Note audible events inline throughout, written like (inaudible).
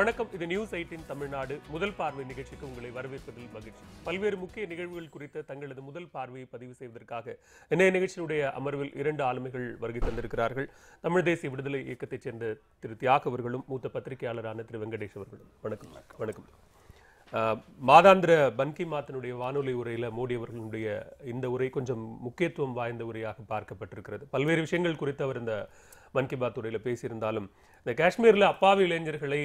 வணக்கம் இது news eighteen Tamil Nadu முதல் பார்வை நிகழ்ச்சிக்கு உங்களை வரவேற்பதில் மகிழ்ச்சி பல்வேறு முக்கிய நிகழ்வுகள் குறித்த தங்களது முதல் பார்வையை பதிவு செய்வதற்காக இன்றைய நிகழ்ச்சியினுடைய அமர்வில் இரண்டு ஆளுமைகள் வருகை தந்திருக்கிறார்கள் தமிழ் தேசிய விடுதலை இயக்கத்தைச் சேர்ந்த திரு தியாக் அவர்களும் மூத்த பத்திரிகையாளரான திரு வெங்கடேஷ் அவர்களும் வணக்கம் வணக்கம் மாதாந்திர பன்கி மாத்தனுடைய வானொலி உரையில் மோடி அவர்களுடைய இந்த உரை கொஞ்சம் முக்கியத்துவம் வாய்ந்த உரையாக பார்க்கப்பட்டிருக்கிறது பல்வேறு விஷயங்கள் குறித்து அவர் இந்த மன் கி பாத் உரையில் பேசியிருந்தாலும் இந்த காஷ்மீரில் அப்பாவி இளைஞர்களை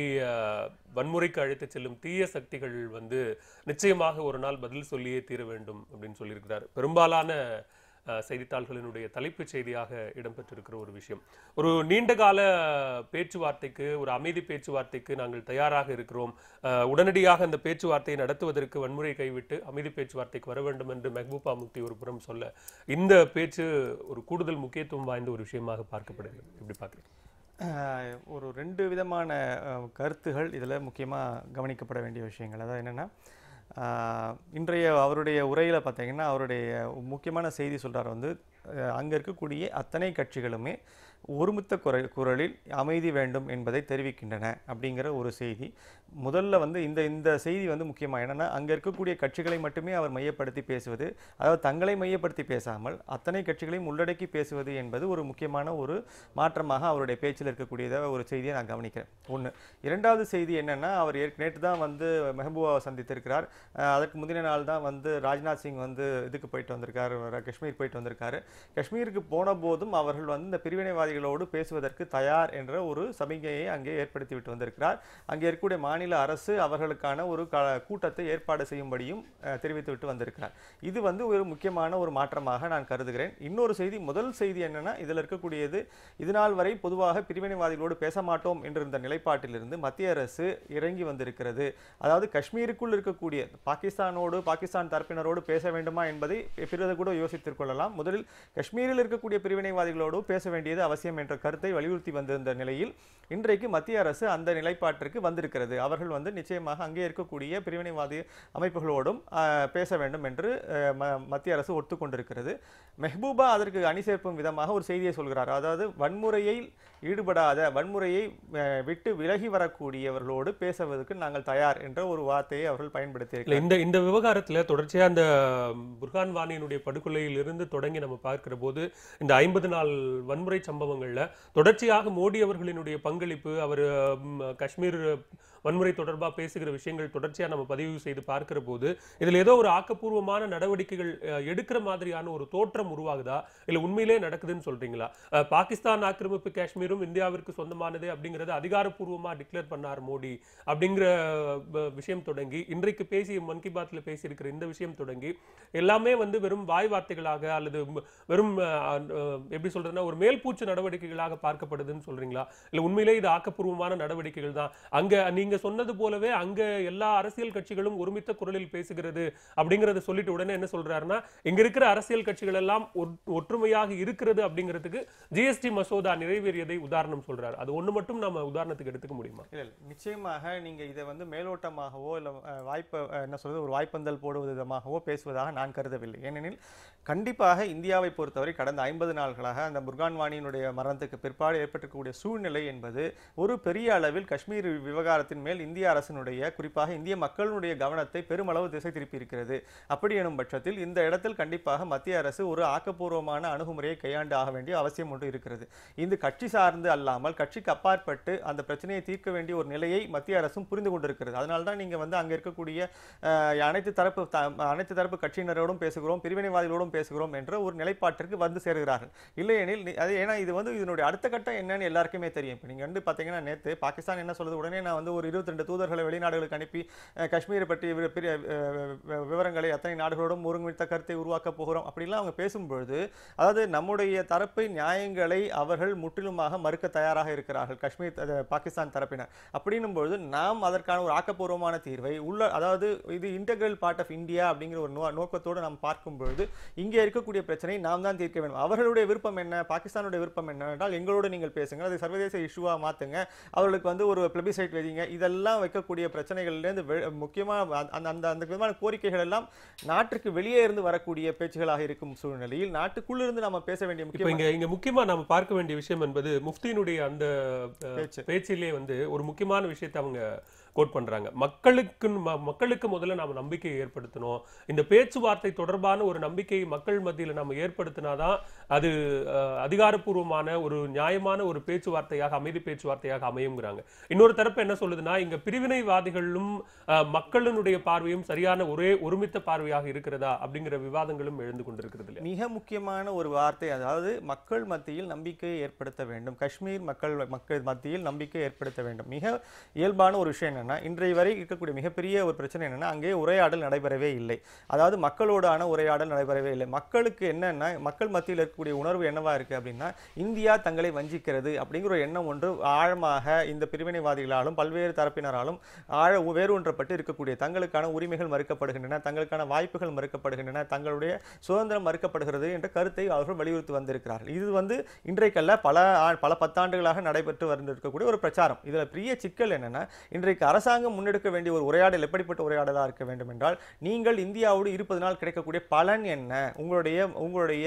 வன்முறைக்கு அழைத்து செல்லும் தீய சக்திகள் வந்து நிச்சயமாக ஒரு நாள் பதில் சொல்லியே தீர வேண்டும் அப்படின்னு சொல்லியிருக்கிறார் பெரும்பாலான செய்தித்தாள்களினுடைய தலைப்புச் செய்தியாக இடம்பெற்றிருக்கிற ஒரு விஷயம் ஒரு நீண்டகால பேச்சுவார்த்தைக்கு ஒரு அமைதி பேச்சுவார்த்தைக்கு நாங்கள் தயாராக இருக்கிறோம் உடனடியாக அந்த பேச்சுவார்த்தையை நடத்துவதற்கு வன்முறை கைவிட்டு அமைதி பேச்சுவார்த்தைக்கு வர வேண்டும் என்று மெஹபூபா முக்தி ஒரு புறம் சொல்ல இந்த பேச்சு ஒரு கூடுதல் முக்கியத்துவம் வாய்ந்த ஒரு விஷயமாக பார்க்கப்படுகிறது எப்படி பார்க்குறேன் ஒரு ரெண்டு விதமான கருத்துகள் இதில் முக்கியமாக கவனிக்கப்பட வேண்டிய விஷயங்கள் அதாவது என்னென்னா இன்றைய அவருடைய உரையில் பார்த்தீங்கன்னா அவருடைய முக்கியமான செய்தி சொல்கிறார் வந்து அங்கே இருக்கக்கூடிய அத்தனை கட்சிகளுமே ஒருமித்த குரல் குரலில் அமைதி வேண்டும் என்பதை தெரிவிக்கின்றன அப்படிங்கிற ஒரு செய்தி முதல்ல வந்து இந்த இந்த செய்தி வந்து முக்கியமாக என்னென்னா அங்கே இருக்கக்கூடிய கட்சிகளை மட்டுமே அவர் மையப்படுத்தி பேசுவது அதாவது தங்களை மையப்படுத்தி பேசாமல் அத்தனை கட்சிகளையும் உள்ளடக்கி பேசுவது என்பது ஒரு முக்கியமான ஒரு மாற்றமாக அவருடைய பேச்சில் இருக்கக்கூடியதாக ஒரு செய்தியை நான் கவனிக்கிறேன் ஒன்று இரண்டாவது செய்தி என்னென்னா அவர் நேற்று தான் வந்து மெஹபூபாவை சந்தித்திருக்கிறார் அதற்கு முந்தின நாள் தான் வந்து ராஜ்நாத் சிங் வந்து இதுக்கு போயிட்டு வந்திருக்கார் காஷ்மீர் போயிட்டு வந்திருக்காரு காஷ்மீருக்கு போன போதும் அவர்கள் வந்து இந்த பிரிவினைவாதி அதிகாரிகளோடு பேசுவதற்கு தயார் என்ற ஒரு சமிகையை அங்கே ஏற்படுத்திவிட்டு வந்திருக்கிறார் அங்கே இருக்கக்கூடிய மாநில அரசு அவர்களுக்கான ஒரு கூட்டத்தை ஏற்பாடு செய்யும்படியும் தெரிவித்துவிட்டு வந்திருக்கிறார் இது வந்து ஒரு முக்கியமான ஒரு மாற்றமாக நான் கருதுகிறேன் இன்னொரு செய்தி முதல் செய்தி என்னென்னா இதில் இருக்கக்கூடியது இதனால் வரை பொதுவாக பிரிவினைவாதிகளோடு பேச மாட்டோம் என்றிருந்த நிலைப்பாட்டிலிருந்து மத்திய அரசு இறங்கி வந்திருக்கிறது அதாவது காஷ்மீருக்குள் இருக்கக்கூடிய பாகிஸ்தானோடு பாகிஸ்தான் தரப்பினரோடு பேச வேண்டுமா என்பதை பிறகு கூட யோசித்துக் கொள்ளலாம் முதலில் காஷ்மீரில் இருக்கக்கூடிய பிரிவினைவாதிகளோடு பேச வேண்டியது அவசியம் அவசியம் என்ற கருத்தை வலியுறுத்தி வந்திருந்த நிலையில் இன்றைக்கு மத்திய அரசு அந்த நிலைப்பாட்டிற்கு வந்திருக்கிறது அவர்கள் வந்து நிச்சயமாக அங்கே இருக்கக்கூடிய பிரிவினைவாதி அமைப்புகளோடும் பேச வேண்டும் என்று மத்திய அரசு ஒத்துக்கொண்டிருக்கிறது மெஹ்பூபா அதற்கு அணி சேர்ப்பும் விதமாக ஒரு செய்தியை சொல்கிறார் அதாவது வன்முறையை ஈடுபடாத வன்முறையை விட்டு விலகி வரக்கூடியவர்களோடு பேசுவதற்கு நாங்கள் தயார் என்ற ஒரு வார்த்தையை அவர்கள் பயன்படுத்தியிருக்கிறார் இந்த இந்த விவகாரத்தில் தொடர்ச்சியாக அந்த புர்கான் வானியினுடைய படுகொலையிலிருந்து தொடங்கி நம்ம பார்க்கிற போது இந்த ஐம்பது நாள் வன்முறை சம்பவங்களில் தொடர்ச்சியாக மோடி அவர்களினுடைய பங்களிப்பு அவர் காஷ்மீர் வன்முறை தொடர்பாக பேசுகிற விஷயங்கள் தொடர்ச்சியாக நம்ம பதிவு செய்து பார்க்கிற போது இதில் ஏதோ ஒரு ஆக்கப்பூர்வமான நடவடிக்கைகள் எடுக்கிற மாதிரியான ஒரு தோற்றம் உருவாகுதா இல்லை உண்மையிலே நடக்குதுன்னு சொல்கிறீங்களா பாகிஸ்தான் ஆக்கிரமிப்பு காஷ்மீரும் வெறும் இந்தியாவிற்கு சொந்தமானது அப்படிங்கிறது அதிகாரப்பூர்வமாக டிக்ளேர் பண்ணார் மோடி அப்படிங்கிற விஷயம் தொடங்கி இன்றைக்கு பேசி மன் கி பாத்தில் பேசியிருக்கிற இந்த விஷயம் தொடங்கி எல்லாமே வந்து வெறும் வாய் வார்த்தைகளாக அல்லது வெறும் எப்படி சொல்றதுனா ஒரு மேல்பூச்சு நடவடிக்கைகளாக பார்க்கப்படுதுன்னு சொல்றீங்களா இல்லை உண்மையிலே இது ஆக்கப்பூர்வமான நடவடிக்கைகள் தான் அங்கே நீங்கள் சொன்னது போலவே அங்கே எல்லா அரசியல் கட்சிகளும் ஒருமித்த குரலில் பேசுகிறது அப்படிங்கிறத சொல்லிட்டு உடனே என்ன சொல்றாருன்னா இங்க இருக்கிற அரசியல் கட்சிகள் எல்லாம் ஒற்றுமையாக இருக்கிறது அப்படிங்கிறதுக்கு ஜிஎஸ்டி மசோதா நிறைவேறியதை உதாரணம் சொல்றாரு அது ஒன்று மட்டும் நம்ம உதாரணத்துக்கு எடுத்துக்க முடியுமா இல்ல நிச்சயமாக நீங்க இதை வந்து மேலோட்டமாகவோ இல்ல வாய்ப்பை என்ன சொல்றது ஒரு வாய்ப்பந்தல் போடுவது விதமாகவோ பேசுவதாக நான் கருதவில்லை ஏனெனில் கண்டிப்பாக இந்தியாவை பொறுத்தவரை கடந்த ஐம்பது நாள்களாக அந்த முர்கான் மரணத்துக்கு பிற்பாடு ஏற்பட்டிருக்கக்கூடிய சூழ்நிலை என்பது ஒரு பெரிய அளவில் காஷ்மீர் விவகாரத்தின் மேல் இந்திய அரசினுடைய குறிப்பாக இந்திய மக்களுடைய கவனத்தை பெருமளவு திசை திருப்பி இருக்கிறது அப்படி எனும் பட்சத்தில் இந்த இடத்தில் கண்டிப்பாக மத்திய அரசு ஒரு ஆக்கப்பூர்வமான அணுகுமுறையை கையாண்டு ஆக வேண்டிய அவசியம் ஒன்று இருக்கிறது இந்த கட்சி சார் சார்ந்து அல்லாமல் கட்சிக்கு அப்பாற்பட்டு அந்த பிரச்சனையை தீர்க்க வேண்டிய ஒரு நிலையை மத்திய அரசும் புரிந்து கொண்டிருக்கிறது அதனால தான் நீங்கள் வந்து அங்கே இருக்கக்கூடிய அனைத்து தரப்பு அனைத்து தரப்பு கட்சியினரோடும் பேசுகிறோம் பிரிவினைவாதிகளோடும் பேசுகிறோம் என்ற ஒரு நிலைப்பாட்டிற்கு வந்து சேருகிறார்கள் இல்லையெனில் அது ஏன்னா இது வந்து இதனுடைய அடுத்த கட்டம் என்னன்னு எல்லாருக்குமே தெரியும் இப்போ நீங்கள் வந்து பார்த்தீங்கன்னா நேற்று பாகிஸ்தான் என்ன சொல்றது உடனே நான் வந்து ஒரு இருபத்தி ரெண்டு தூதர்களை வெளிநாடுகளுக்கு அனுப்பி காஷ்மீரை பற்றி விவரங்களை அத்தனை நாடுகளோடும் ஒருங்கிணைத்த கருத்தை உருவாக்கப் போகிறோம் அப்படிலாம் அவங்க பேசும்பொழுது அதாவது நம்முடைய தரப்பு நியாயங்களை அவர்கள் முற்றிலுமாக மறுக்க தயாராக இருக்கிறார்கள் காஷ்மீர் பாகிஸ்தான் தரப்பினர் அப்படின்னும் பொழுது நாம் அதற்கான ஒரு ஆக்கப்பூர்வமான தீர்வை உள்ள அதாவது இது இன்டெகிரல் பார்ட் ஆஃப் இந்தியா அப்படிங்கிற ஒரு நோ நோக்கத்தோடு நாம் பார்க்கும் பொழுது இங்கே இருக்கக்கூடிய பிரச்சனை நாம் தான் தீர்க்க வேண்டும் அவர்களுடைய விருப்பம் என்ன பாகிஸ்தானுடைய விருப்பம் என்னவென்றால் எங்களோடு நீங்கள் பேசுங்க அது சர்வதேச இஷ்யூவாக மாற்றுங்க அவர்களுக்கு வந்து ஒரு பிளபிசைட் வைங்க இதெல்லாம் வைக்கக்கூடிய பிரச்சனைகள்லேருந்து முக்கியமாக அந்த அந்த அந்த விதமான கோரிக்கைகள் எல்லாம் நாட்டுக்கு வெளியே இருந்து வரக்கூடிய பேச்சுகளாக இருக்கும் சூழ்நிலையில் நாட்டுக்குள்ளிருந்து நம்ம பேச வேண்டிய முக்கியம் இங்கே இங்கே முக்கியமாக நம்ம பார்க்க வேண்டிய விஷயம் என்பது முஃப்தியினுடைய அந்த பேச்சிலே வந்து ஒரு முக்கியமான விஷயத்தை அவங்க கோட் பண்ணுறாங்க மக்களுக்கு மக்களுக்கு முதல்ல நாம் நம்பிக்கையை ஏற்படுத்தணும் இந்த பேச்சுவார்த்தை தொடர்பான ஒரு நம்பிக்கையை மக்கள் மத்தியில் நம்ம ஏற்படுத்தினா தான் அது அதிகாரப்பூர்வமான ஒரு நியாயமான ஒரு பேச்சுவார்த்தையாக அமைதி பேச்சுவார்த்தையாக அமையுங்கிறாங்க இன்னொரு தரப்பு என்ன சொல்லுதுன்னா இங்கே பிரிவினைவாதிகளும் மக்களினுடைய பார்வையும் சரியான ஒரே ஒருமித்த பார்வையாக இருக்கிறதா அப்படிங்கிற விவாதங்களும் எழுந்து கொண்டிருக்கிறது மிக முக்கியமான ஒரு வார்த்தை அதாவது மக்கள் மத்தியில் நம்பிக்கையை ஏற்படுத்த வேண்டும் காஷ்மீர் மக்கள் மக்கள் மத்தியில் நம்பிக்கை ஏற்படுத்த வேண்டும் மிக இயல்பான ஒரு விஷயம் காரணம்னா இன்றைய வரை இருக்கக்கூடிய மிகப்பெரிய ஒரு பிரச்சனை என்னென்னா அங்கே உரையாடல் நடைபெறவே இல்லை அதாவது மக்களோடான உரையாடல் நடைபெறவே இல்லை மக்களுக்கு என்னென்னா மக்கள் மத்தியில் இருக்கக்கூடிய உணர்வு என்னவாக இருக்குது அப்படின்னா இந்தியா தங்களை வஞ்சிக்கிறது அப்படிங்கிற ஒரு எண்ணம் ஒன்று ஆழமாக இந்த பிரிவினைவாதிகளாலும் பல்வேறு தரப்பினராலும் ஆழ வேரூன்றப்பட்டு இருக்கக்கூடிய தங்களுக்கான உரிமைகள் மறுக்கப்படுகின்றன தங்களுக்கான வாய்ப்புகள் மறுக்கப்படுகின்றன தங்களுடைய சுதந்திரம் மறுக்கப்படுகிறது என்ற கருத்தை அவர்கள் வலியுறுத்தி வந்திருக்கிறார்கள் இது வந்து இன்றைக்கல்ல பல பல பத்தாண்டுகளாக நடைபெற்று வந்திருக்கக்கூடிய ஒரு பிரச்சாரம் இதில் பெரிய சிக்கல் என்னென்னா இன்றைக்கு அரசாங்கம் முன்னெடுக்க வேண்டிய ஒரு உரையாடல் எப்படிப்பட்ட உரையாடலாக இருக்க வேண்டும் என்றால் நீங்கள் இந்தியாவோடு இருப்பது நாள் கிடைக்கக்கூடிய பலன் என்ன உங்களுடைய உங்களுடைய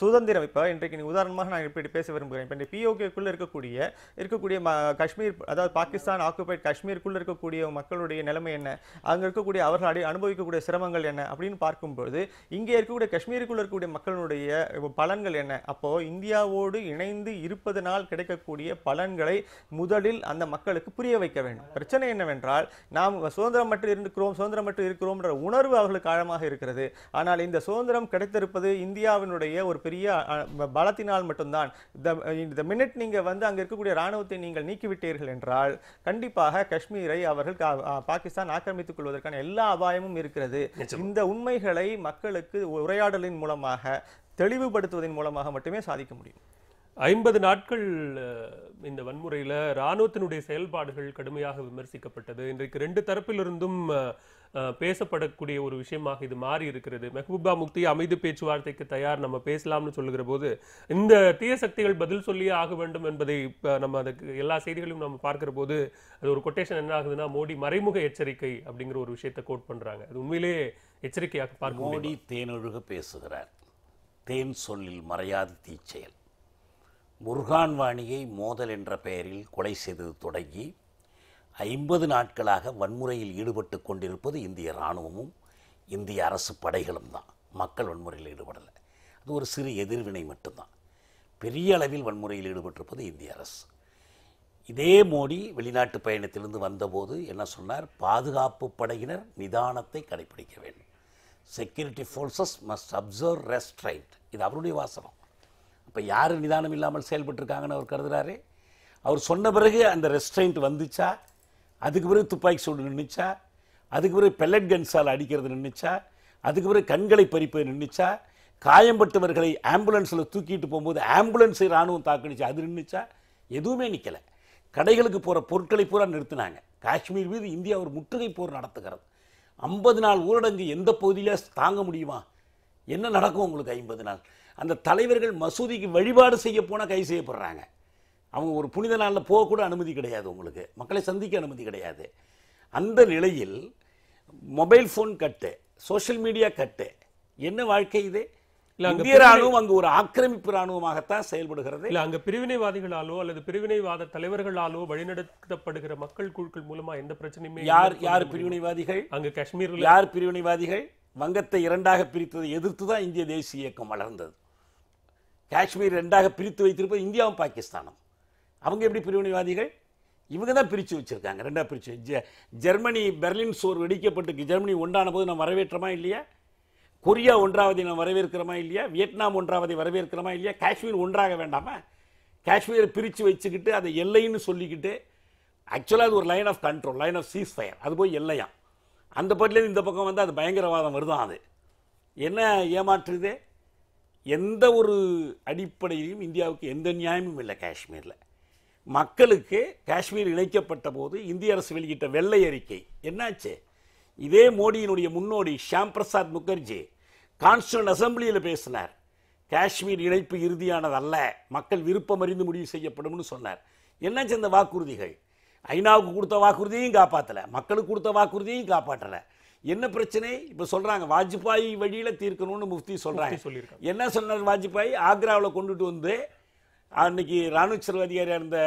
சுதந்திரம் இப்போ இன்றைக்கு உதாரணமாக நான் இப்படி பேச விரும்புகிறேன் இப்போ இந்த பிஓகேக்குள்ளே இருக்கக்கூடிய இருக்கக்கூடிய காஷ்மீர் அதாவது பாகிஸ்தான் ஆக்குபைட் காஷ்மீருக்குள்ளே இருக்கக்கூடிய மக்களுடைய நிலைமை என்ன அங்கே இருக்கக்கூடிய அவர்கள் அடி அனுபவிக்கக்கூடிய சிரமங்கள் என்ன அப்படின்னு பார்க்கும்போது இங்கே இருக்கக்கூடிய காஷ்மீருக்குள்ளே இருக்கக்கூடிய மக்களுடைய பலன்கள் என்ன அப்போது இந்தியாவோடு இணைந்து இருப்பதனால் கிடைக்கக்கூடிய பலன்களை முதலில் அந்த மக்களுக்கு புரிய வைக்க வேண்டும் பிரச்சனை என்ன என்னவென்றால் நாம் சுதந்திரம் மட்டும் இருக்கிறோம் சுதந்திரம் மட்டும் இருக்கிறோம்ன்ற உணர்வு அவர்களுக்கு ஆழமாக இருக்கிறது ஆனால் இந்த சுதந்திரம் கிடைத்திருப்பது இந்தியாவினுடைய ஒரு பெரிய பலத்தினால் மட்டும்தான் இந்த மினிட் நீங்கள் வந்து அங்கே இருக்கக்கூடிய இராணுவத்தை நீங்கள் நீக்கிவிட்டீர்கள் என்றால் கண்டிப்பாக காஷ்மீரை அவர்கள் பாகிஸ்தான் ஆக்கிரமித்துக் கொள்வதற்கான எல்லா அபாயமும் இருக்கிறது இந்த உண்மைகளை மக்களுக்கு உரையாடலின் மூலமாக தெளிவுபடுத்துவதன் மூலமாக மட்டுமே சாதிக்க முடியும் ஐம்பது நாட்கள் இந்த வன்முறையில் இராணுவத்தினுடைய செயல்பாடுகள் கடுமையாக விமர்சிக்கப்பட்டது இன்றைக்கு ரெண்டு தரப்பிலிருந்தும் பேசப்படக்கூடிய ஒரு விஷயமாக இது மாறி இருக்கிறது மெஹபூபா முக்தி அமைதி பேச்சுவார்த்தைக்கு தயார் நம்ம பேசலாம்னு சொல்லுகிற போது இந்த தீய சக்திகள் பதில் சொல்லியே ஆக வேண்டும் என்பதை இப்போ நம்ம அதுக்கு எல்லா செய்திகளையும் நம்ம பார்க்குற போது அது ஒரு கொட்டேஷன் என்ன ஆகுதுன்னா மோடி மறைமுக எச்சரிக்கை அப்படிங்கிற ஒரு விஷயத்தை கோட் பண்ணுறாங்க அது உண்மையிலே எச்சரிக்கையாக பார்க்க மோடி தேனொழுக பேசுகிறார் தேன் சொல்லில் மறையாது தீச்செயல் முருகான் வாணியை மோதல் என்ற பெயரில் கொலை செய்தது தொடங்கி ஐம்பது நாட்களாக வன்முறையில் ஈடுபட்டு கொண்டிருப்பது இந்திய இராணுவமும் இந்திய அரசு படைகளும் தான் மக்கள் வன்முறையில் ஈடுபடலை அது ஒரு சிறு எதிர்வினை மட்டும்தான் பெரிய அளவில் வன்முறையில் ஈடுபட்டிருப்பது இந்திய அரசு இதே மோடி வெளிநாட்டு பயணத்திலிருந்து வந்தபோது என்ன சொன்னார் பாதுகாப்பு படையினர் நிதானத்தை கடைபிடிக்க வேண்டும் security forces must observe restraint இது அவருடைய வாசனம் இப்போ யார் நிதானம் இல்லாமல் செயல்பட்டுருக்காங்கன்னு அவர் கருதுகிறாரு அவர் சொன்ன பிறகு அந்த ரெஸ்ட்ரெயின்ட் வந்துச்சா அதுக்கு பிறகு துப்பாக்கி சூடு நின்றுச்சா அதுக்கு பிறகு பெல்லட் கன்ஸால் அடிக்கிறது நின்றுச்சா அதுக்கு பிறகு கண்களை பறிப்பது நின்றுச்சா காயம்பட்டவர்களை ஆம்புலன்ஸில் தூக்கிட்டு போகும்போது ஆம்புலன்ஸை இராணுவம் தாக்குனுச்சு அது நின்றுச்சா எதுவுமே நிற்கலை கடைகளுக்கு போகிற பொருட்களை பூரா நிறுத்தினாங்க காஷ்மீர் மீது இந்தியா ஒரு முற்றுகை போர் நடத்துகிறது ஐம்பது நாள் ஊரடங்கு எந்த பகுதியில் தாங்க முடியுமா என்ன நடக்கும் உங்களுக்கு ஐம்பது நாள் அந்த தலைவர்கள் மசூதிக்கு வழிபாடு செய்ய போனால் கை செய்யப்படுறாங்க அவங்க ஒரு புனித நாளில் போகக்கூட அனுமதி கிடையாது உங்களுக்கு மக்களை சந்திக்க அனுமதி கிடையாது அந்த நிலையில் மொபைல் ஃபோன் கட்டு சோஷியல் மீடியா கட்டு என்ன வாழ்க்கை இது இந்திய ராணுவம் அங்கு ஒரு ஆக்கிரமிப்பு ராணுவமாகத்தான் செயல்படுகிறது இல்லை அங்கே பிரிவினைவாதிகளாலோ அல்லது பிரிவினைவாத தலைவர்களாலோ வழிநடத்தப்படுகிற மக்கள் குழுக்கள் மூலமா எந்த பிரச்சனையுமே யார் யார் பிரிவினைவாதிகள் அங்கே காஷ்மீரில் யார் பிரிவினைவாதிகள் வங்கத்தை இரண்டாக பிரித்ததை எதிர்த்து தான் இந்திய தேசிய இயக்கம் வளர்ந்தது காஷ்மீர் ரெண்டாக பிரித்து வைத்திருப்பது இந்தியாவும் பாகிஸ்தானும் அவங்க எப்படி பிரிவினைவாதிகள் இவங்க தான் பிரித்து வச்சுருக்காங்க ரெண்டாக பிரித்து ஜெ ஜெர்மனி பெர்லின் சோர் வெடிக்கப்பட்டு ஜெர்மனி ஒன்றான போது நம்ம வரவேற்றமா இல்லையா கொரியா ஒன்றாவதை நம்ம வரவேற்கிறோமா இல்லையா வியட்நாம் ஒன்றாவதை வரவேற்கிறோமா இல்லையா காஷ்மீர் ஒன்றாக வேண்டாமா காஷ்மீரை பிரித்து வச்சுக்கிட்டு அதை எல்லைன்னு சொல்லிக்கிட்டு ஆக்சுவலாக அது ஒரு line of control line of ceasefire அது போய் எல்லையாம் அந்த பட்டிலேருந்து இந்த பக்கம் வந்து அது பயங்கரவாதம் வருதான் அது என்ன ஏமாற்றுது எந்த ஒரு அடிப்படையிலும் இந்தியாவுக்கு எந்த நியாயமும் இல்லை காஷ்மீரில் மக்களுக்கு காஷ்மீர் இணைக்கப்பட்ட போது இந்திய அரசு வெளியிட்ட வெள்ளை அறிக்கை என்னாச்சு இதே மோடியினுடைய முன்னோடி ஷியாம் பிரசாத் முகர்ஜி கான்ஸ்டியூன் அசம்பிளியில் பேசினார் காஷ்மீர் இணைப்பு இறுதியானதல்ல மக்கள் விருப்பம் அறிந்து முடிவு செய்யப்படும்னு சொன்னார் என்னாச்சு அந்த வாக்குறுதிகள் ஐநாவுக்கு கொடுத்த வாக்குறுதியும் காப்பாற்றலை மக்களுக்கு கொடுத்த வாக்குறுதியும் காப்பாற்றலை என்ன பிரச்சனை இப்போ சொல்கிறாங்க வாஜ்பாய் வழியில் தீர்க்கணும்னு முஃப்தி சொல்கிறாங்க என்ன சொன்னார் வாஜ்பாய் ஆக்ராவில் கொண்டுட்டு வந்து அன்னைக்கு ராணுவ செலவு அதிகாரியாக இருந்த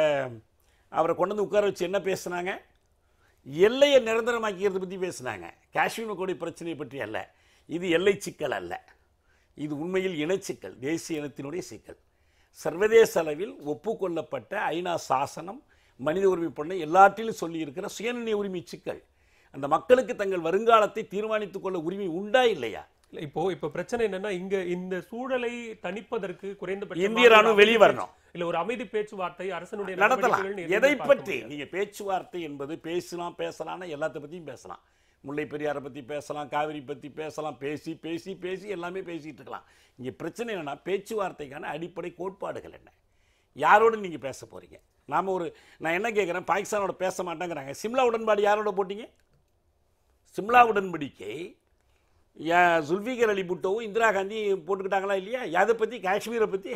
அவரை கொண்டு வந்து உட்கார வச்சு என்ன பேசுனாங்க எல்லையை நிரந்தரமாக்கிறது பற்றி பேசுனாங்க காஷ்மீர் கோடி பிரச்சனையை பற்றி அல்ல இது எல்லை சிக்கல் அல்ல இது உண்மையில் இனச்சிக்கல் தேசிய இனத்தினுடைய சிக்கல் சர்வதேச அளவில் ஒப்புக்கொள்ளப்பட்ட ஐநா சாசனம் மனித உரிமை பண்ண எல்லாத்திலும் சொல்லியிருக்கிற சுயநிலை உரிமை சிக்கல் அந்த மக்களுக்கு தங்கள் வருங்காலத்தை தீர்மானித்துக் கொள்ள உரிமை உண்டா இல்லையா இல்லை இப்போ இப்போ பிரச்சனை என்னன்னா இங்க இந்த சூழலை தணிப்பதற்கு குறைந்தபட்சம் இந்திய ராணுவம் வெளியே வரணும் இல்ல ஒரு அமைதி பேச்சுவார்த்தை அரசனுடைய நடத்தலாம் எதை பற்றி நீங்க பேச்சுவார்த்தை என்பது பேசலாம் பேசலாம் எல்லாத்த பத்தியும் பேசலாம் முல்லை பெரியாரை பற்றி பேசலாம் காவிரி பற்றி பேசலாம் பேசி பேசி பேசி எல்லாமே பேசிட்டு இருக்கலாம் இங்கே பிரச்சனை என்னன்னா பேச்சுவார்த்தைக்கான அடிப்படை கோட்பாடுகள் என்ன யாரோட நீங்கள் பேச போறீங்க நாம் ஒரு நான் என்ன கேட்குறேன் பாகிஸ்தானோட பேச மாட்டேங்கிறாங்க சிம்லா உடன்பாடு யாரோட போட்டிங்க சிம்லா உடன்படிக்கை சுல்ஃபிகர் அலி புட்டோவும் இந்திரா காந்தி போட்டுக்கிட்டாங்களா இல்லையா எதை பற்றி காஷ்மீரை பற்றி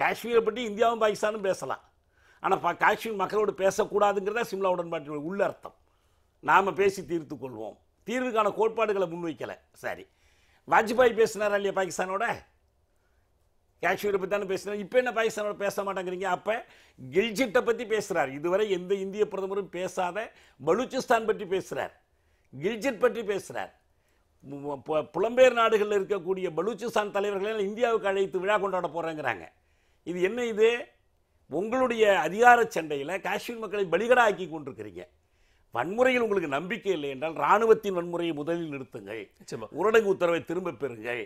காஷ்மீரை பற்றி இந்தியாவும் பாகிஸ்தானும் பேசலாம் ஆனால் பா காஷ்மீர் மக்களோடு பேசக்கூடாதுங்கிறதா சிம்லா உடன்பாட்டில் உள்ள அர்த்தம் நாம் பேசி தீர்த்து கொள்வோம் தீர்வுக்கான கோட்பாடுகளை முன்வைக்கலை சரி வாஜ்பாய் பேசினாரா இல்லையா பாகிஸ்தானோட காஷ்மீரை பற்றி தானே பேசினார் இப்போ என்ன பாகிஸ்தானோட பேச மாட்டேங்கிறீங்க அப்போ கில்ஜிட்டை பற்றி பேசுகிறார் இதுவரை எந்த இந்திய பிரதமரும் பேசாத பலூச்சிஸ்தான் பற்றி பேசுகிறார் கில்ஜிட் பற்றி பேசுகிறார் புலம்பெயர் நாடுகளில் இருக்கக்கூடிய பலூச்சிஸ்தான் தலைவர்களெல்லாம் இந்தியாவுக்கு அழைத்து விழா கொண்டாட போகிறேங்கிறாங்க இது என்ன இது உங்களுடைய அதிகார சண்டையில் காஷ்மீர் மக்களை பலிகடாக்கி கொண்டிருக்கிறீங்க வன்முறையில் உங்களுக்கு நம்பிக்கை இல்லை என்றால் இராணுவத்தின் வன்முறையை முதலில் நிறுத்துங்கள் ஊரடங்கு உத்தரவை திரும்ப பெறுங்கள்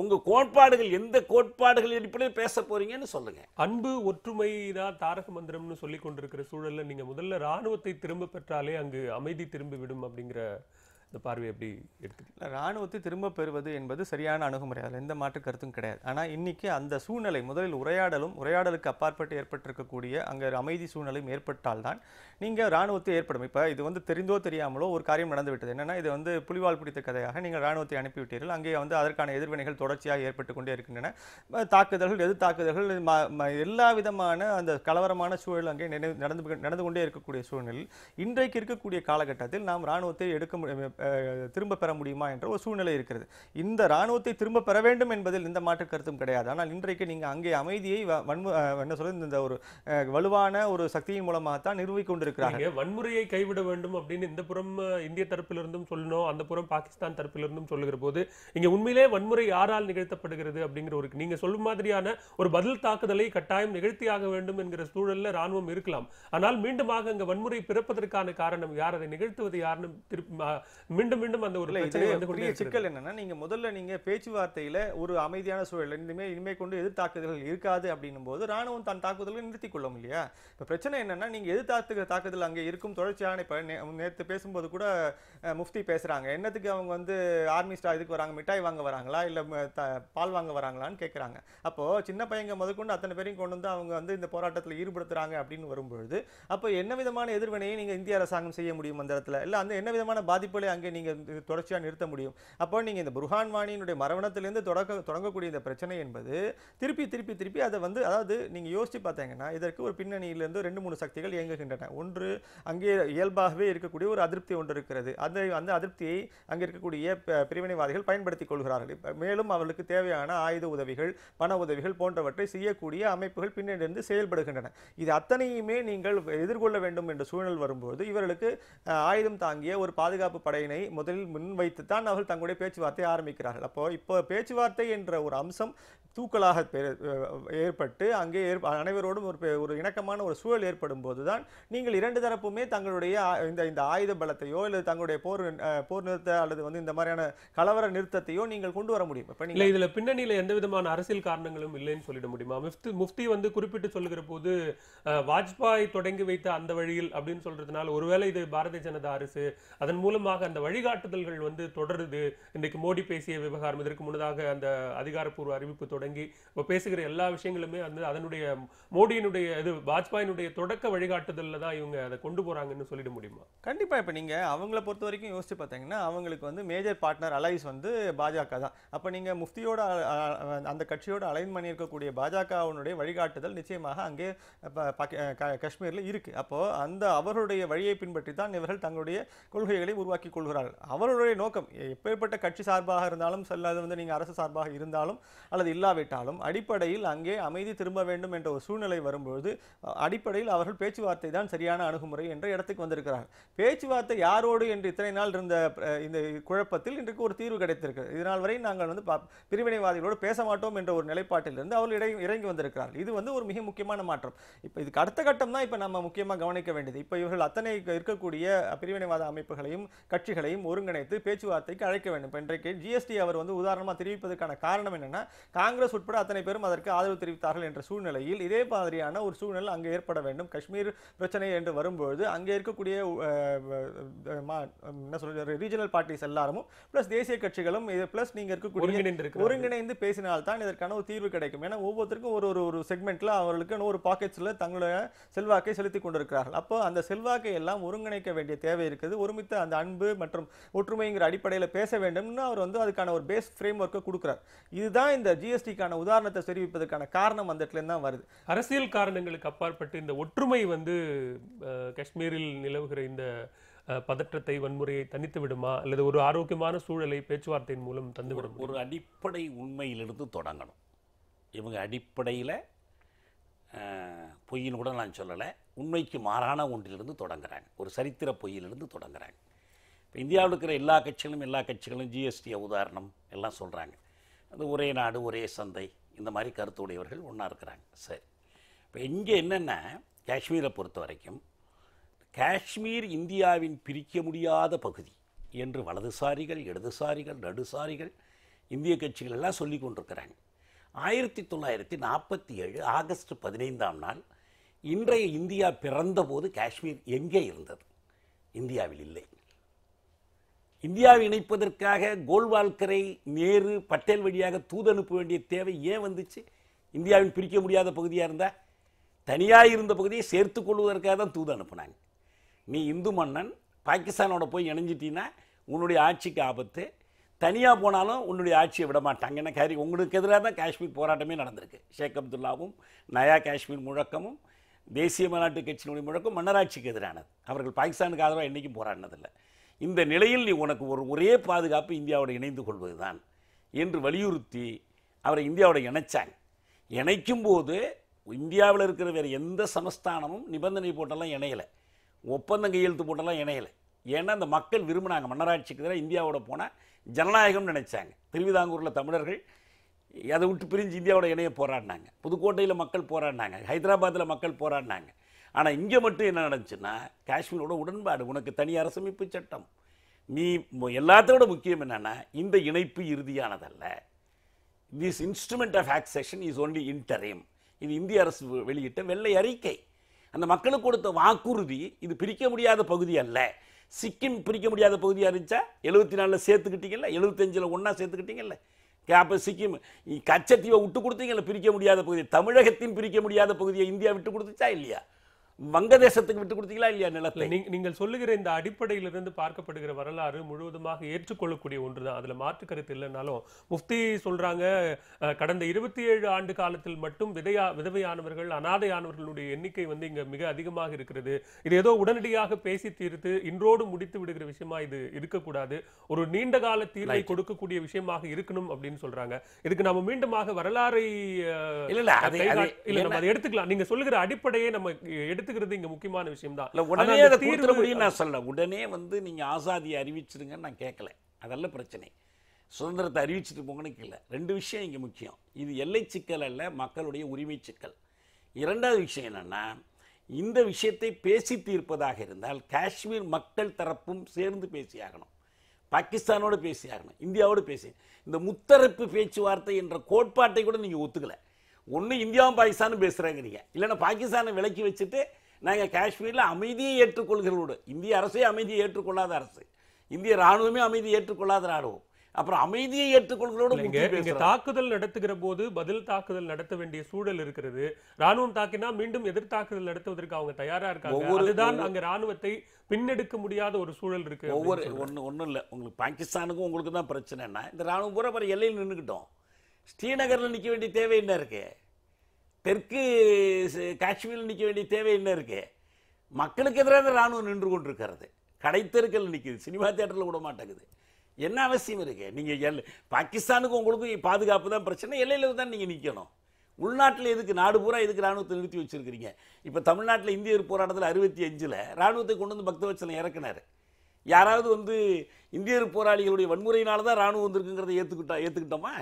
உங்கள் கோட்பாடுகள் எந்த கோட்பாடுகள் அடிப்படையில் பேச போறீங்கன்னு சொல்லுங்க அன்பு ஒற்றுமை தான் தாரக மந்திரம்னு சொல்லி கொண்டிருக்கிற சூழலில் நீங்கள் முதல்ல இராணுவத்தை திரும்ப பெற்றாலே அங்கு அமைதி திரும்பி விடும் அப்படிங்கிற இந்த பார்வை எப்படி இல்லை இராணுவத்தை திரும்ப பெறுவது என்பது சரியான அணுகுமுறை அதில் எந்த மாற்று கருத்தும் கிடையாது ஆனால் இன்றைக்கி அந்த சூழ்நிலை முதலில் உரையாடலும் உரையாடலுக்கு அப்பாற்பட்டு ஏற்பட்டிருக்கக்கூடிய அங்கே அமைதி சூழ்நிலையும் ஏற்பட்டால்தான் நீங்கள் இராணுவத்தை ஏற்படும் இப்போ இது வந்து தெரிந்தோ தெரியாமலோ ஒரு காரியம் நடந்துவிட்டது என்னென்னா இது வந்து புலிவால் பிடித்த கதையாக நீங்கள் இராணுவத்தை அனுப்பிவிட்டீர்கள் அங்கே வந்து அதற்கான எதிர்வினைகள் தொடர்ச்சியாக ஏற்பட்டு கொண்டே இருக்கின்றன தாக்குதல்கள் எது தாக்குதல்கள் எல்லா விதமான அந்த கலவரமான சூழல் அங்கே நடந்து நடந்து கொண்டே இருக்கக்கூடிய சூழ்நிலையில் இன்றைக்கு இருக்கக்கூடிய காலகட்டத்தில் நாம் இராணுவத்தை எடுக்க திரும்ப பெற முடியுமா என்ற ஒரு சூழ்நிலை இருக்கிறது இந்த இராணுவத்தை திரும்ப பெற வேண்டும் என்பதில் இந்த மாற்று கருத்தும் கிடையாது ஆனால் இன்றைக்கு நீங்கள் அங்கே அமைதியை வன்மு என்ன சொல்றது இந்த ஒரு வலுவான ஒரு சக்தியின் மூலமாகத்தான் தான் நிறுவிக் கொண்டிருக்கிறாங்க வன்முறையை கைவிட வேண்டும் அப்படின்னு இந்த புறம் இந்திய தரப்பிலிருந்தும் சொல்லணும் அந்த புறம் பாகிஸ்தான் தரப்பிலிருந்தும் சொல்லுகிற போது இங்கே உண்மையிலே வன்முறை யாரால் நிகழ்த்தப்படுகிறது அப்படிங்கிற ஒரு நீங்கள் சொல்லும் மாதிரியான ஒரு பதில் தாக்குதலை கட்டாயம் நிகழ்த்தியாக வேண்டும் என்கிற சூழலில் ராணுவம் இருக்கலாம் ஆனால் மீண்டும் அங்கே வன்முறை பிறப்பதற்கான காரணம் யார் அதை நிகழ்த்துவது யாருன்னு மீண்டும் மீண்டும் அந்த ஒரு பெரிய சிக்கல் என்னன்னா நீங்க முதல்ல நீங்க பேச்சுவார்த்தையில ஒரு அமைதியான சூழல் இனிமே இனிமே கொண்டு எதிர் தாக்குதல்கள் இருக்காது அப்படின்னும் போது ராணுவம் தன் தாக்குதல்களை நிறுத்தி கொள்ளும் இல்லையா இப்போ பிரச்சனை என்னன்னா நீங்க எதிர் தாக்குதல் தாக்குதல் அங்கே இருக்கும் தொடர்ச்சியான இப்போ நேற்று பேசும்போது கூட முஃப்தி பேசுறாங்க என்னத்துக்கு அவங்க வந்து ஆர்மி ஸ்டா இதுக்கு வராங்க மிட்டாய் வாங்க வராங்களா இல்லை பால் வாங்க வராங்களான்னு கேட்குறாங்க அப்போ சின்ன பையங்க முதற்கொண்டு அத்தனை பேரையும் கொண்டு வந்து அவங்க வந்து இந்த போராட்டத்தில் ஈடுபடுத்துறாங்க அப்படின்னு வரும்பொழுது அப்போ என்ன விதமான எதிர்வினையை நீங்க இந்திய அரசாங்கம் செய்ய முடியும் அந்த இடத்துல இல்லை அந்த என்ன விதமான பாதிப்புகளை அங்கே நீங்கள் தொடர்ச்சியாக நிறுத்த முடியும் அப்போ நீங்கள் இந்த புருஹான் வாணியினுடைய மரணத்திலேருந்து தொடக்க தொடங்கக்கூடிய இந்த பிரச்சனை என்பது திருப்பி திருப்பி திருப்பி அதை வந்து அதாவது நீங்கள் யோசித்து பார்த்தீங்கன்னா இதற்கு ஒரு பின்னணியிலேருந்து ரெண்டு மூணு சக்திகள் இயங்குகின்றன ஒன்று அங்கே இயல்பாகவே இருக்கக்கூடிய ஒரு அதிருப்தி ஒன்று இருக்கிறது அந்த அந்த அதிருப்தியை அங்கே இருக்கக்கூடிய பிரிவினைவாதிகள் பயன்படுத்திக் கொள்கிறார்கள் மேலும் அவர்களுக்கு தேவையான ஆயுத உதவிகள் பண உதவிகள் போன்றவற்றை செய்யக்கூடிய அமைப்புகள் பின்னணியிலிருந்து செயல்படுகின்றன இது அத்தனையுமே நீங்கள் எதிர்கொள்ள வேண்டும் என்ற சூழல் வரும்போது இவர்களுக்கு ஆயுதம் தாங்கிய ஒரு பாதுகாப்பு படை கோரிக்கையினை முதலில் முன்வைத்து தான் அவர்கள் தங்களுடைய பேச்சுவார்த்தையை ஆரம்பிக்கிறார்கள் அப்போ இப்போ பேச்சுவார்த்தை என்ற ஒரு அம்சம் தூக்கலாக ஏற்பட்டு அங்கே அனைவரோடும் ஒரு ஒரு இணக்கமான ஒரு சூழல் ஏற்படும் போதுதான் நீங்கள் இரண்டு தரப்புமே தங்களுடைய இந்த இந்த ஆயுத பலத்தையோ இல்லை தங்களுடைய போர் போர் நிறுத்த அல்லது வந்து இந்த மாதிரியான கலவர நிறுத்தத்தையோ நீங்கள் கொண்டு வர முடியும் இப்போ இல்லை இதில் பின்னணியில் எந்த விதமான அரசியல் காரணங்களும் இல்லைன்னு சொல்லிட முடியுமா முஃப்தி முஃப்தி வந்து குறிப்பிட்டு சொல்லுகிற போது வாஜ்பாய் தொடங்கி வைத்த அந்த வழியில் அப்படின்னு சொல்றதுனால ஒருவேளை இது பாரதிய ஜனதா அரசு அதன் மூலமாக அந்த அந்த வழிகாட்டுதல்கள் வந்து தொடருது இன்றைக்கு மோடி பேசிய விவகாரம் இதற்கு முன்னதாக அந்த அதிகாரப்பூர்வ அறிவிப்பு தொடங்கி இப்போ பேசுகிற எல்லா விஷயங்களுமே வந்து அதனுடைய மோடியினுடைய இது வாஜ்பாயினுடைய தொடக்க வழிகாட்டுதலில் தான் இவங்க அதை கொண்டு போகிறாங்கன்னு சொல்லிட முடியுமா கண்டிப்பாக இப்போ நீங்கள் அவங்கள பொறுத்த வரைக்கும் யோசிச்சு பார்த்தீங்கன்னா அவங்களுக்கு வந்து மேஜர் பார்ட்னர் அலைஸ் வந்து பாஜக தான் அப்போ நீங்கள் முஃப்தியோட அந்த கட்சியோட அலைன் பண்ணியிருக்கக்கூடிய பாஜகவுடைய வழிகாட்டுதல் நிச்சயமாக அங்கே காஷ்மீரில் இருக்குது அப்போது அந்த அவருடைய வழியை பின்பற்றி தான் இவர்கள் தங்களுடைய கொள்கைகளை உருவாக்கி கொள்வார்கள் சொல்கிறார்கள் அவர்களுடைய நோக்கம் எப்பேற்பட்ட கட்சி சார்பாக இருந்தாலும் செல்லாது வந்து நீங்கள் அரசு சார்பாக இருந்தாலும் அல்லது இல்லாவிட்டாலும் அடிப்படையில் அங்கே அமைதி திரும்ப வேண்டும் என்ற ஒரு சூழ்நிலை வரும்பொழுது அடிப்படையில் அவர்கள் பேச்சுவார்த்தை தான் சரியான அணுகுமுறை என்ற இடத்துக்கு வந்திருக்கிறார் பேச்சுவார்த்தை யாரோடு என்று இத்தனை நாள் இருந்த இந்த குழப்பத்தில் இன்றைக்கு ஒரு தீர்வு கிடைத்திருக்கு இதனால் வரை நாங்கள் வந்து பிரிவினைவாதிகளோடு பேச மாட்டோம் என்ற ஒரு நிலைப்பாட்டிலிருந்து அவர்கள் இடை இறங்கி வந்திருக்கிறார்கள் இது வந்து ஒரு மிக முக்கியமான மாற்றம் இப்போ இதுக்கு அடுத்த கட்டம் தான் இப்போ நம்ம முக்கியமாக கவனிக்க வேண்டியது இப்போ இவர்கள் அத்தனை இருக்கக்கூடிய பிரிவினைவாத அமைப்புகளையும் கட்சி கட்சிகளையும் ஒருங்கிணைத்து பேச்சுவார்த்தைக்கு அழைக்க வேண்டும் இன்றைக்கு ஜிஎஸ்டி அவர் வந்து உதாரணமாக தெரிவிப்பதற்கான காரணம் என்னென்னா காங்கிரஸ் உட்பட அத்தனை பேரும் அதற்கு ஆதரவு தெரிவித்தார்கள் என்ற சூழ்நிலையில் இதே மாதிரியான ஒரு சூழ்நிலை அங்கே ஏற்பட வேண்டும் காஷ்மீர் பிரச்சனை என்று வரும்பொழுது அங்கே இருக்கக்கூடிய என்ன சொல்ற ரீஜனல் பார்ட்டிஸ் எல்லாரும் பிளஸ் தேசிய கட்சிகளும் இது பிளஸ் நீங்க இருக்கக்கூடிய ஒருங்கிணைந்து பேசினால்தான் இதற்கான ஒரு தீர்வு கிடைக்கும் ஏன்னா ஒவ்வொருத்தருக்கும் ஒரு ஒரு ஒரு செக்மெண்ட்ல அவர்களுக்கு ஒரு பாக்கெட்ஸ்ல தங்களுடைய செல்வாக்கை செலுத்தி கொண்டிருக்கிறார்கள் அப்போ அந்த செல்வாக்கை எல்லாம் ஒருங்கிணைக்க வேண்டிய தேவை இருக்குது ஒருமித்த அந்த அன்பு மற்றும் ஒற்றுமைங்கிற அடிப்படையில் பேச வேண்டும்னு அவர் வந்து அதுக்கான ஒரு பேஸ் ஃப்ரேம் ஒர்க்கை கொடுக்குறார் இதுதான் இந்த ஜிஎஸ்டிக்கான உதாரணத்தை தெரிவிப்பதற்கான காரணம் அந்த இடத்துல தான் வருது அரசியல் காரணங்களுக்கு அப்பாற்பட்டு இந்த ஒற்றுமை வந்து காஷ்மீரில் நிலவுகிற இந்த பதற்றத்தை வன்முறையை தனித்து விடுமா அல்லது ஒரு ஆரோக்கியமான சூழலை பேச்சுவார்த்தையின் மூலம் தந்துவிடும் ஒரு அடிப்படை உண்மையிலிருந்து தொடங்கணும் இவங்க அடிப்படையில் பொய்யின் கூட நான் சொல்லலை உண்மைக்கு மாறான ஒன்றிலிருந்து தொடங்குறாங்க ஒரு சரித்திர பொய்யிலிருந்து தொடங்குறாங்க இப்போ இந்தியாவில் இருக்கிற எல்லா கட்சிகளும் எல்லா கட்சிகளும் ஜிஎஸ்டியை உதாரணம் எல்லாம் சொல்கிறாங்க அந்த ஒரே நாடு ஒரே சந்தை இந்த மாதிரி கருத்துடையவர்கள் ஒன்றா இருக்கிறாங்க சரி இப்போ இங்கே என்னென்னா காஷ்மீரை பொறுத்த வரைக்கும் காஷ்மீர் இந்தியாவின் பிரிக்க முடியாத பகுதி என்று வலதுசாரிகள் இடதுசாரிகள் நடுசாரிகள் இந்திய கட்சிகள் எல்லாம் சொல்லி கொண்டிருக்கிறாங்க ஆயிரத்தி தொள்ளாயிரத்தி நாற்பத்தி ஏழு ஆகஸ்ட் பதினைந்தாம் நாள் இன்றைய இந்தியா பிறந்தபோது காஷ்மீர் எங்கே இருந்தது இந்தியாவில் இல்லை இந்தியாவை இணைப்பதற்காக கோல்வால்கரை நேரு பட்டேல் வழியாக தூது அனுப்ப வேண்டிய தேவை ஏன் வந்துச்சு இந்தியாவின் பிரிக்க முடியாத பகுதியாக இருந்தால் தனியாக இருந்த பகுதியை சேர்த்து கொள்வதற்காக தான் தூது அனுப்புனாங்க நீ இந்து மன்னன் பாகிஸ்தானோட போய் இணைஞ்சிட்டின்னா உன்னுடைய ஆட்சிக்கு ஆபத்து தனியாக போனாலும் உன்னுடைய ஆட்சியை விட மாட்டாங்க என்ன கேரி உங்களுக்கு எதிராக தான் காஷ்மீர் போராட்டமே நடந்திருக்கு ஷேக் அப்துல்லாவும் நயா காஷ்மீர் முழக்கமும் தேசிய மாநாட்டு கட்சியினுடைய முழக்கம் மன்னராட்சிக்கு எதிரானது அவர்கள் பாகிஸ்தானுக்கு ஆதரவாக என்றைக்கும் போராடினதில்லை இந்த நிலையில் நீ உனக்கு ஒரு ஒரே பாதுகாப்பு இந்தியாவோட இணைந்து கொள்வது தான் என்று வலியுறுத்தி அவரை இந்தியாவோட இணைச்சாங்க இணைக்கும் போது இந்தியாவில் இருக்கிற வேறு எந்த சமஸ்தானமும் நிபந்தனை போட்டெல்லாம் இணையலை ஒப்பந்தம் கையெழுத்து போட்டெல்லாம் இணையலை ஏன்னா அந்த மக்கள் விரும்பினாங்க மன்னராட்சிக்கு தான் இந்தியாவோட போனால் ஜனநாயகம்னு நினச்சாங்க திருவிதாங்கூரில் தமிழர்கள் அதை விட்டு பிரிஞ்சு இந்தியாவோட இணைய போராடினாங்க புதுக்கோட்டையில் மக்கள் போராடினாங்க ஹைதராபாத்தில் மக்கள் போராடினாங்க ஆனால் இங்கே மட்டும் என்ன நடந்துச்சுன்னா காஷ்மீரோட உடன்பாடு உனக்கு தனி அரசமைப்பு சட்டம் நீ எல்லாத்தோட முக்கியம் என்னென்னா இந்த இணைப்பு இறுதியானதல்ல this instrument of accession is only interim இது இந்திய அரசு வெளியிட்ட வெள்ளை அறிக்கை அந்த மக்களுக்கு கொடுத்த வாக்குறுதி இது பிரிக்க முடியாத பகுதி அல்ல சிக்கிம் பிரிக்க முடியாத பகுதியாக இருந்துச்சா எழுபத்தி நாலில் சேர்த்துக்கிட்டீங்கல்ல எழுபத்தஞ்சில் ஒன்றா சேர்த்துக்கிட்டீங்கல்ல அப்போ சிக்கிம் கச்சத்தீவை விட்டு கொடுத்தீங்கல்ல பிரிக்க முடியாத பகுதி தமிழகத்தின் பிரிக்க முடியாத பகுதியை இந்தியா விட்டு கொடுத்துச்சா இல்லையா வங்கதேசத்துக்கு விட்டு கொடுத்தீங்களா இல்லையா நிலத்தை நீங்கள் சொல்லுகிற இந்த அடிப்படையிலிருந்து பார்க்கப்படுகிற வரலாறு முழுவதுமாக ஏற்றுக்கொள்ளக்கூடிய ஒன்று தான் அதில் மாற்று கருத்து இல்லைனாலும் முஃப்தி சொல்கிறாங்க கடந்த இருபத்தி ஏழு ஆண்டு காலத்தில் மட்டும் விதையா விதவையானவர்கள் அனாதையானவர்களுடைய எண்ணிக்கை வந்து இங்கே மிக அதிகமாக இருக்கிறது இது ஏதோ உடனடியாக பேசி தீர்த்து இன்றோடு முடித்து விடுகிற விஷயமா இது இருக்கக்கூடாது ஒரு நீண்ட கால தீர்வை கொடுக்கக்கூடிய விஷயமாக இருக்கணும் அப்படின்னு சொல்றாங்க இதுக்கு நம்ம மீண்டுமாக வரலாறை இல்லை இல்லை அதை எடுத்துக்கலாம் நீங்க சொல்லுகிற அடிப்படையை நம்ம எடுத்து எடுத்துக்கிறது இங்க முக்கியமான விஷயம் தான் இல்லை உடனே அதை முடியும் நான் சொல்ல உடனே வந்து நீங்க ஆசாதியை அறிவிச்சிருங்கன்னு நான் கேட்கல அதெல்லாம் பிரச்சனை சுதந்திரத்தை அறிவிச்சிட்டு போங்கன்னு கேட்கல ரெண்டு விஷயம் இங்கே முக்கியம் இது எல்லை சிக்கல் அல்ல மக்களுடைய உரிமை சிக்கல் இரண்டாவது விஷயம் என்னென்னா இந்த விஷயத்தை பேசி தீர்ப்பதாக இருந்தால் காஷ்மீர் மக்கள் தரப்பும் சேர்ந்து பேசியாகணும் பாகிஸ்தானோடு பேசியாகணும் இந்தியாவோடு பேசி இந்த முத்தரப்பு பேச்சுவார்த்தை என்ற கோட்பாட்டை கூட நீங்கள் ஒத்துக்கலை ஒன்று இந்தியாவும் பாகிஸ்தானும் பேசுகிறாங்க நீங்கள் இல்லைன்னா பாகிஸ்தானை விலக்கி வச்சுட்டு நாங்கள் காஷ்மீரில் அமைதியை ஏற்றுக்கொள்கிறோடு இந்திய அரசே அமைதியை ஏற்றுக்கொள்ளாத அரசு இந்திய ராணுவமே அமைதியை ஏற்றுக்கொள்ளாத ராணுவம் அப்புறம் அமைதியை ஏற்றுக்கொள்கிறோடு தாக்குதல் நடத்துகிற போது பதில் தாக்குதல் நடத்த வேண்டிய சூழல் இருக்கிறது ராணுவம் தாக்கினா மீண்டும் எதிர் தாக்குதல் நடத்துவதற்கு அவங்க தயாரா இருக்காங்க அதுதான் அங்க ராணுவத்தை பின்னெடுக்க முடியாத ஒரு சூழல் இருக்கு ஒவ்வொரு ஒன்றும் ஒன்றும் இல்லை உங்களுக்கு பாகிஸ்தானுக்கும் உங்களுக்கு தான் பிரச்சனைனா இந்த ராணுவம் பூரா அப்புறம் எல்லையில் நின்றுக்கிட்டோம் ஸ்ரீநகரில் நிற்க வேண்டிய தேவை என்ன இருக்கு தெற்கு காஷ்மீரில் நிற்க வேண்டிய தேவை என்ன இருக்குது மக்களுக்கு எதிராக இராணுவம் நின்று கொண்டிருக்கிறது கடைத்தெருக்கள் நிற்கிது சினிமா தேட்டரில் விட மாட்டேங்குது என்ன அவசியம் இருக்குது நீங்கள் எல் பாகிஸ்தானுக்கும் உங்களுக்கும் பாதுகாப்பு தான் பிரச்சனை எல்லையில் தான் நீங்கள் நிற்கணும் உள்நாட்டில் எதுக்கு நாடு பூரா எதுக்கு இராணுவத்தை நிறுத்தி வச்சுருக்கிறீங்க இப்போ தமிழ்நாட்டில் இந்தியர் போராட்டத்தில் அறுபத்தி அஞ்சில் இராணுவத்தை கொண்டு வந்து பக்தவச்சலம் இறக்குனாரு யாராவது வந்து இந்தியர் போராளிகளுடைய வன்முறையினால தான் ராணுவம் வந்திருக்குங்கிறத ஏற்றுக்கிட்டா ஏற்றுக்கிட்டோமா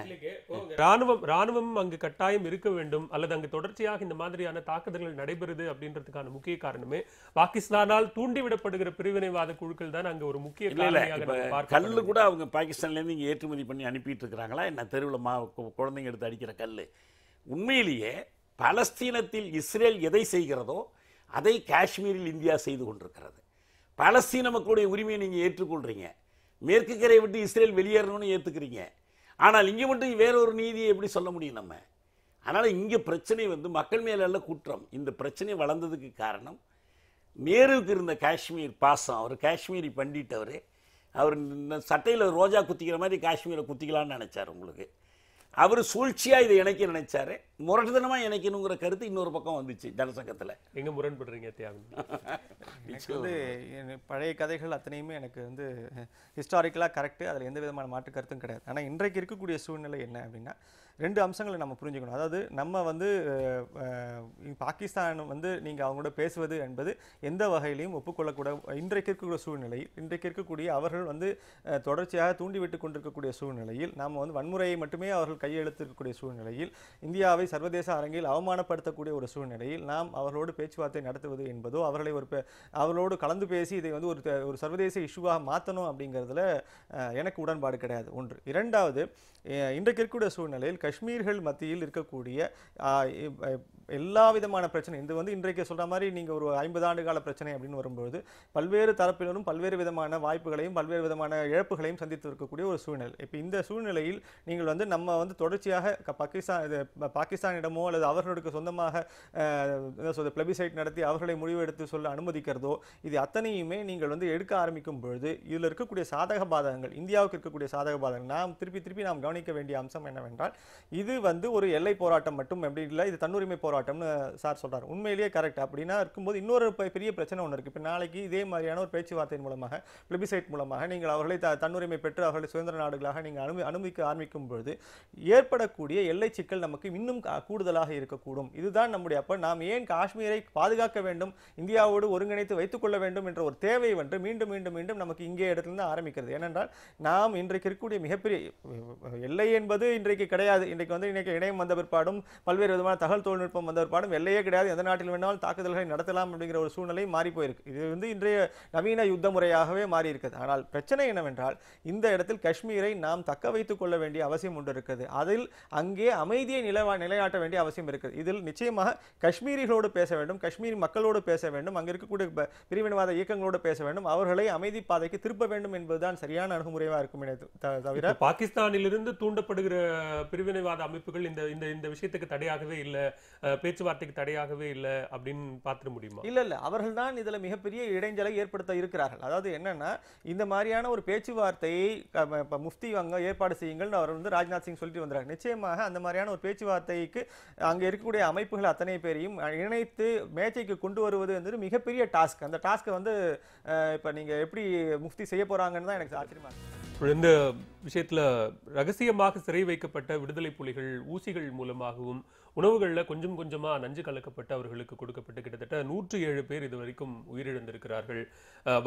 ராணுவம் ராணுவம் அங்கு கட்டாயம் இருக்க வேண்டும் அல்லது அங்கு தொடர்ச்சியாக இந்த மாதிரியான தாக்குதல்கள் நடைபெறுது அப்படின்றதுக்கான முக்கிய காரணமே பாகிஸ்தானால் தூண்டிவிடப்படுகிற பிரிவினைவாத குழுக்கள் தான் அங்கே ஒரு முக்கிய கல்லு கூட அவங்க பாகிஸ்தான்லேருந்து இங்கே ஏற்றுமதி பண்ணி அனுப்பிட்டு இருக்கிறாங்களா என்ன தெருவில் மா குழந்தைங்க எடுத்து அடிக்கிற கல் உண்மையிலேயே பலஸ்தீனத்தில் இஸ்ரேல் எதை செய்கிறதோ அதை காஷ்மீரில் இந்தியா செய்து கொண்டிருக்கிறது பலஸ்தீன மக்களுடைய உரிமையை நீங்கள் ஏற்றுக்கொள்கிறீங்க மேற்கு கரையை விட்டு இஸ்ரேல் வெளியேறணும்னு ஏற்றுக்கிறீங்க ஆனால் இங்கே மட்டும் வேற ஒரு நீதியை எப்படி சொல்ல முடியும் நம்ம அதனால் இங்கே பிரச்சனை வந்து மக்கள் மேலே அல்ல குற்றம் இந்த பிரச்சனை வளர்ந்ததுக்கு காரணம் நேருவுக்கு இருந்த காஷ்மீர் பாசம் அவர் காஷ்மீரி பண்டிட் அவர் அவர் சட்டையில் ரோஜா குத்திக்கிற மாதிரி காஷ்மீரை குத்திக்கலாம்னு நினச்சார் உங்களுக்கு அவர் சூழ்ச்சியாக இதை இணைக்க நினைச்சாரு முரட்டுதனமா இணைக்கணுங்கிற கருத்து இன்னொரு பக்கம் வந்துச்சு ஜனசங்கத்தில் எங்கே முரண்படுறீங்க தேவை (laughs) வந்து பழைய கதைகள் அத்தனையுமே எனக்கு வந்து ஹிஸ்டாரிக்கலாக கரெக்டு அதில் எந்த விதமான மாற்று கருத்தும் கிடையாது ஆனால் இன்றைக்கு இருக்கக்கூடிய சூழ்நிலை என்ன அப்படின்னா ரெண்டு அம்சங்களை நம்ம புரிஞ்சுக்கணும் அதாவது நம்ம வந்து பாகிஸ்தான் வந்து நீங்கள் அவங்களோட பேசுவது என்பது எந்த வகையிலையும் ஒப்புக்கொள்ளக்கூட இன்றைக்கு இருக்கக்கூடிய சூழ்நிலை இன்றைக்கு இருக்கக்கூடிய அவர்கள் வந்து தொடர்ச்சியாக தூண்டிவிட்டு கொண்டிருக்கக்கூடிய சூழ்நிலையில் நாம் வந்து வன்முறையை மட்டுமே அவர்கள் கையெழுத்திருக்கக்கூடிய சூழ்நிலையில் இந்தியாவை சர்வதேச அரங்கில் அவமானப்படுத்தக்கூடிய ஒரு சூழ்நிலையில் நாம் அவர்களோடு பேச்சுவார்த்தை நடத்துவது என்பதோ அவர்களை ஒரு அவர்களோடு கலந்து பேசி இதை வந்து ஒரு ஒரு சர்வதேச இஷ்யூவாக மாற்றணும் அப்படிங்கிறதுல எனக்கு உடன்பாடு கிடையாது ஒன்று இரண்டாவது இன்றைக்கு இருக்கக்கூடிய சூழ்நிலையில் காஷ்மீர்கள் மத்தியில் இருக்கக்கூடிய எல்லா விதமான பிரச்சனை இது வந்து இன்றைக்கு சொல்கிற மாதிரி நீங்கள் ஒரு ஐம்பது ஆண்டு கால பிரச்சனை அப்படின்னு வரும்போது பல்வேறு தரப்பினரும் பல்வேறு விதமான வாய்ப்புகளையும் பல்வேறு விதமான இழப்புகளையும் சந்தித்து இருக்கக்கூடிய ஒரு சூழ்நிலை இப்போ இந்த சூழ்நிலையில் நீங்கள் வந்து நம்ம வந்து தொடர்ச்சியாக பாகிஸ்தான் இது பாகிஸ்தானிடமோ அல்லது அவர்களுக்கு சொந்தமாக பிளபிசைட் நடத்தி அவர்களை முடிவு எடுத்து சொல்ல அனுமதிக்கிறதோ இது அத்தனையுமே நீங்கள் வந்து எடுக்க ஆரம்பிக்கும் பொழுது இதில் இருக்கக்கூடிய சாதக பாதகங்கள் இந்தியாவுக்கு இருக்கக்கூடிய சாதக பாதகங்கள் நாம் திருப்பி திருப்பி நாம் கவனிக்க வேண்டிய அம்சம் என்னவென்றால் இது வந்து ஒரு எல்லை போராட்டம் மட்டும் எப்படி இல்லை இது தன்னுரிமை போராட்டம்னு சார் சொல்கிறார் உண்மையிலேயே கரெக்ட் அப்படின்னா இருக்கும்போது இன்னொரு பெரிய பிரச்சனை ஒன்று இருக்குது இப்போ நாளைக்கு இதே மாதிரியான ஒரு பேச்சுவார்த்தையின் மூலமாக பிளிபிசைட் மூலமாக நீங்கள் அவர்களை த தன்னுரிமை பெற்று அவர்களை சுதந்திர நாடுகளாக நீங்கள் அனுமதி அனுமதிக்க ஆரம்பிக்கும் பொழுது ஏற்படக்கூடிய எல்லை சிக்கல் நமக்கு இன்னும் கூடுதலாக இருக்கக்கூடும் இதுதான் நம்முடைய அப்போ நாம் ஏன் காஷ்மீரை பாதுகாக்க வேண்டும் இந்தியாவோடு ஒருங்கிணைத்து வைத்துக்கொள்ள வேண்டும் என்ற ஒரு தேவை வந்து மீண்டும் மீண்டும் மீண்டும் நமக்கு இங்கே இடத்துலேருந்து ஆரம்பிக்கிறது ஏனென்றால் நாம் இன்றைக்கு இருக்கக்கூடிய மிகப்பெரிய எல்லை என்பது இன்றைக்கு கிடையாது கிடையாது இன்றைக்கு வந்து இன்றைக்கு இணையம் வந்த பிற்பாடும் பல்வேறு விதமான தகவல் தொழில்நுட்பம் வந்த பிற்பாடும் எல்லையே கிடையாது எந்த நாட்டில் வேணாலும் தாக்குதல்களை நடத்தலாம் அப்படிங்கிற ஒரு சூழ்நிலை மாறி போயிருக்கு இது வந்து இன்றைய நவீன யுத்த முறையாகவே மாறி இருக்குது ஆனால் பிரச்சனை என்னவென்றால் இந்த இடத்தில் காஷ்மீரை நாம் தக்க வைத்துக் கொள்ள வேண்டிய அவசியம் ஒன்று இருக்குது அதில் அங்கே அமைதியை நிலவா நிலைநாட்ட வேண்டிய அவசியம் இருக்குது இதில் நிச்சயமாக காஷ்மீரிகளோடு பேச வேண்டும் காஷ்மீரி மக்களோடு பேச வேண்டும் அங்கே இருக்கக்கூடிய பிரிவினவாத இயக்கங்களோடு பேச வேண்டும் அவர்களை அமைதி பாதைக்கு திருப்ப வேண்டும் என்பதுதான் சரியான அணுகுமுறையாக இருக்கும் தவிர பாகிஸ்தானிலிருந்து தூண்டப்படுகிற பிரிவினை பிரிவினைவாத அமைப்புகள் இந்த இந்த இந்த விஷயத்துக்கு தடையாகவே இல்லை பேச்சுவார்த்தைக்கு தடையாகவே இல்லை அப்படின்னு பார்த்துட முடியுமா இல்லை இல்லை அவர்கள் தான் இதில் மிகப்பெரிய இடைஞ்சலை ஏற்படுத்த இருக்கிறார்கள் அதாவது என்னன்னா இந்த மாதிரியான ஒரு பேச்சுவார்த்தையை இப்போ முஃப்தி அங்கே ஏற்பாடு செய்யுங்கள்னு அவர் வந்து ராஜ்நாத் சிங் சொல்லிட்டு வந்தார் நிச்சயமாக அந்த மாதிரியான ஒரு பேச்சுவார்த்தைக்கு அங்கே இருக்கக்கூடிய அமைப்புகள் அத்தனை பேரையும் இணைத்து மேச்சைக்கு கொண்டு வருவது வந்து மிகப்பெரிய டாஸ்க் அந்த டாஸ்க்கை வந்து இப்போ நீங்கள் எப்படி முஃப்தி செய்ய போகிறாங்கன்னு தான் எனக்கு ஆச்சரியமாக இருக்குது இந்த விஷயத்தில் ரகசியமாக சிறை வைக்கப்பட்ட விடுதலை புலிகள் ஊசிகள் மூலமாகவும் உணவுகளில் கொஞ்சம் கொஞ்சமாக நஞ்சு கலக்கப்பட்டு அவர்களுக்கு கொடுக்கப்பட்டு கிட்டத்தட்ட நூற்று ஏழு பேர் இது வரைக்கும் உயிரிழந்திருக்கிறார்கள்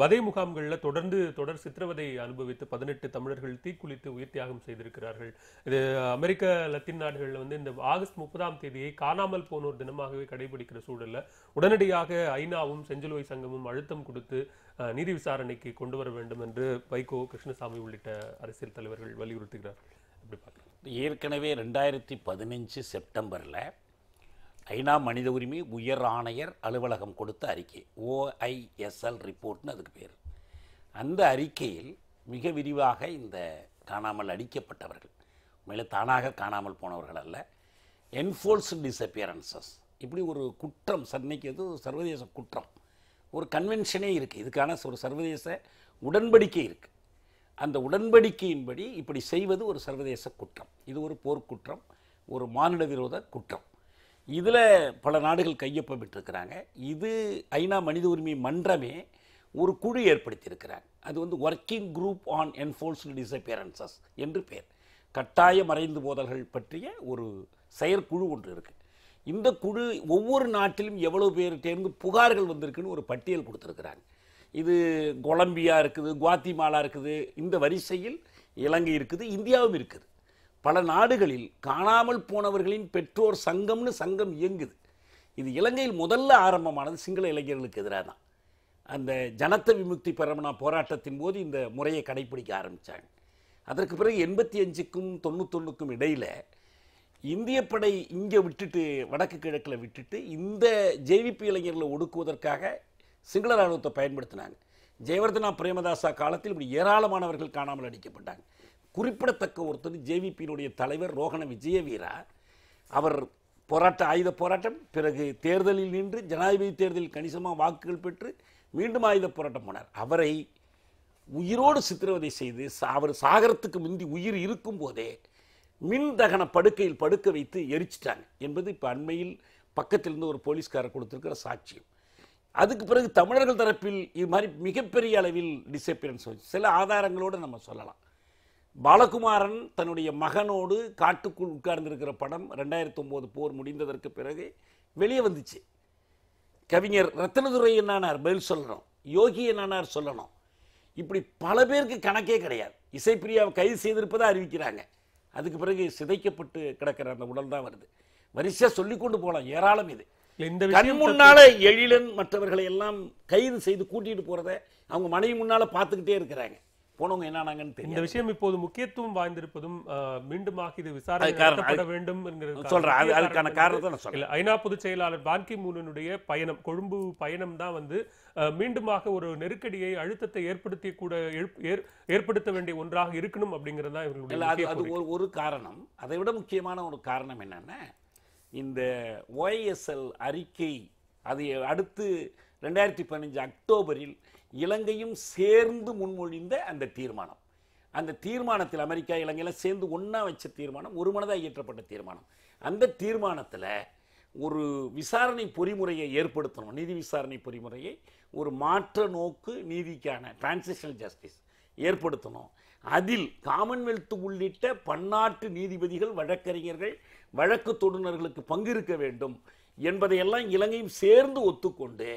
வதை முகாம்களில் தொடர்ந்து தொடர் சித்திரவதை அனுபவித்து பதினெட்டு தமிழர்கள் தீக்குளித்து உயிர் தியாகம் செய்திருக்கிறார்கள் இது அமெரிக்க லத்தின் நாடுகளில் வந்து இந்த ஆகஸ்ட் முப்பதாம் தேதியை காணாமல் போனோர் தினமாகவே கடைபிடிக்கிற சூழலில் உடனடியாக ஐநாவும் செஞ்சிலுவை சங்கமும் அழுத்தம் கொடுத்து நீதி விசாரணைக்கு கொண்டு வர வேண்டும் என்று வைகோ கிருஷ்ணசாமி உள்ளிட்ட அரசியல் தலைவர்கள் வலியுறுத்துகிறார்கள் எப்படி பார்க்குறேன் ஏற்கனவே ரெண்டாயிரத்தி பதினஞ்சு செப்டம்பரில் ஐநா மனித உரிமை உயர் ஆணையர் அலுவலகம் கொடுத்த அறிக்கை ஓஐஎஸ்எல் ரிப்போர்ட்னு அதுக்கு பேர் அந்த அறிக்கையில் மிக விரிவாக இந்த காணாமல் அடிக்கப்பட்டவர்கள் மேலே தானாக காணாமல் போனவர்கள் அல்ல என்ஃபோர்ஸ் டிஸ்அப்பியரன்சஸ் இப்படி ஒரு குற்றம் சன்னைக்கிறது ஒரு சர்வதேச குற்றம் ஒரு கன்வென்ஷனே இருக்குது இதுக்கான ஒரு சர்வதேச உடன்படிக்கை இருக்குது அந்த உடன்படிக்கையின்படி இப்படி செய்வது ஒரு சர்வதேச குற்றம் இது ஒரு போர்க்குற்றம் ஒரு மானிட விரோத குற்றம் இதில் பல நாடுகள் கையொப்பமிட்டிருக்கிறாங்க இது ஐநா மனித உரிமை மன்றமே ஒரு குழு ஏற்படுத்தியிருக்கிறாங்க அது வந்து working group on enforced disappearances என்று பெயர் கட்டாய மறைந்து போதல்கள் பற்றிய ஒரு செயற்குழு ஒன்று இருக்குது இந்த குழு ஒவ்வொரு நாட்டிலும் எவ்வளோ பேர்கிட்டேருந்து புகார்கள் வந்திருக்குன்னு ஒரு பட்டியல் கொடுத்துருக்குறாங்க இது கொலம்பியா இருக்குது குவாத்திமாலா இருக்குது இந்த வரிசையில் இலங்கை இருக்குது இந்தியாவும் இருக்குது பல நாடுகளில் காணாமல் போனவர்களின் பெற்றோர் சங்கம்னு சங்கம் இயங்குது இது இலங்கையில் முதல்ல ஆரம்பமானது சிங்கள இளைஞர்களுக்கு எதிராக தான் அந்த ஜனத்த விமுக்தி பெரமனா போராட்டத்தின் போது இந்த முறையை கடைபிடிக்க ஆரம்பித்தாங்க அதற்கு பிறகு எண்பத்தி அஞ்சுக்கும் தொண்ணூத்தொன்றுக்கும் இடையில் இந்திய படை இங்கே விட்டுட்டு வடக்கு கிழக்கில் விட்டுட்டு இந்த ஜேவிபி இளைஞர்களை ஒடுக்குவதற்காக சிங்கள இராணுவத்தை பயன்படுத்தினாங்க ஜெயவர்தனா பிரேமதாசா காலத்தில் இப்படி ஏராளமானவர்கள் காணாமல் அடிக்கப்பட்டாங்க குறிப்பிடத்தக்க ஒருத்தர் ஜேவிபியினுடைய தலைவர் ரோகண விஜயவீரா அவர் போராட்ட ஆயுத போராட்டம் பிறகு தேர்தலில் நின்று ஜனாதிபதி தேர்தலில் கணிசமாக வாக்குகள் பெற்று மீண்டும் ஆயுத போராட்டம் போனார் அவரை உயிரோடு சித்திரவதை செய்து அவர் சாகரத்துக்கு முந்தி உயிர் இருக்கும் போதே மின் தகன படுக்கையில் படுக்க வைத்து எரிச்சிட்டாங்க என்பது இப்போ அண்மையில் பக்கத்திலிருந்து ஒரு போலீஸ்காரர் கொடுத்துருக்கிற சாட்சியம் அதுக்கு பிறகு தமிழர்கள் தரப்பில் இது மாதிரி மிகப்பெரிய அளவில் டிசப்பியரன்ஸ் சில ஆதாரங்களோடு நம்ம சொல்லலாம் பாலகுமாரன் தன்னுடைய மகனோடு காட்டுக்குள் உட்கார்ந்திருக்கிற படம் ரெண்டாயிரத்தி ஒம்பது போர் முடிந்ததற்கு பிறகு வெளியே வந்துச்சு கவிஞர் ரத்னதுரை என்னானார் பதில் சொல்லணும் யோகி என்னானார் சொல்லணும் இப்படி பல பேருக்கு கணக்கே கிடையாது இசைப்பிரியாவை கைது செய்திருப்பதாக அறிவிக்கிறாங்க அதுக்கு பிறகு சிதைக்கப்பட்டு கிடக்கிற அந்த உடல் தான் வருது வரிசையாக சொல்லி கொண்டு போகலாம் ஏராளம் இது கண் முன்னால எழிலன் மற்றவர்களை எல்லாம் கைது செய்து கூட்டிட்டு போறத அவங்க மனைவி முன்னால பார்த்துக்கிட்டே இருக்கிறாங்க போனவங்க என்னன்னாங்கன்னு இந்த விஷயம் இப்போது முக்கியத்துவம் வாய்ந்திருப்பதும் மீண்டுமாக இது விசாரணை வேண்டும் சொல்றேன் அதுக்கான காரணத்தை நான் சொல்ல ஐநா பொதுச் செயலாளர் பான்கி மூலனுடைய பயணம் கொழும்பு பயணம் தான் வந்து மீண்டுமாக ஒரு நெருக்கடியை அழுத்தத்தை ஏற்படுத்திய கூட ஏற்படுத்த வேண்டிய ஒன்றாக இருக்கணும் அப்படிங்கிறது தான் இவர்களுடைய அது ஒரு காரணம் அதை விட முக்கியமான ஒரு காரணம் என்னன்னா இந்த ஓஎஸ்எல் அறிக்கை அதை அடுத்து ரெண்டாயிரத்தி பதினஞ்சு அக்டோபரில் இலங்கையும் சேர்ந்து முன்மொழிந்த அந்த தீர்மானம் அந்த தீர்மானத்தில் அமெரிக்கா இலங்கையில் சேர்ந்து ஒன்றா வச்ச தீர்மானம் ஒரு மனதாக இயற்றப்பட்ட தீர்மானம் அந்த தீர்மானத்தில் ஒரு விசாரணை பொறிமுறையை ஏற்படுத்தணும் நீதி விசாரணை பொறிமுறையை ஒரு மாற்ற நோக்கு நீதிக்கான டிரான்சிஷனல் ஜஸ்டிஸ் ஏற்படுத்தணும் அதில் காமன்வெல்த் உள்ளிட்ட பன்னாட்டு நீதிபதிகள் வழக்கறிஞர்கள் வழக்கு தொடுநர்களுக்கு பங்கு இருக்க வேண்டும் என்பதையெல்லாம் இலங்கையும் சேர்ந்து ஒத்துக்கொண்டு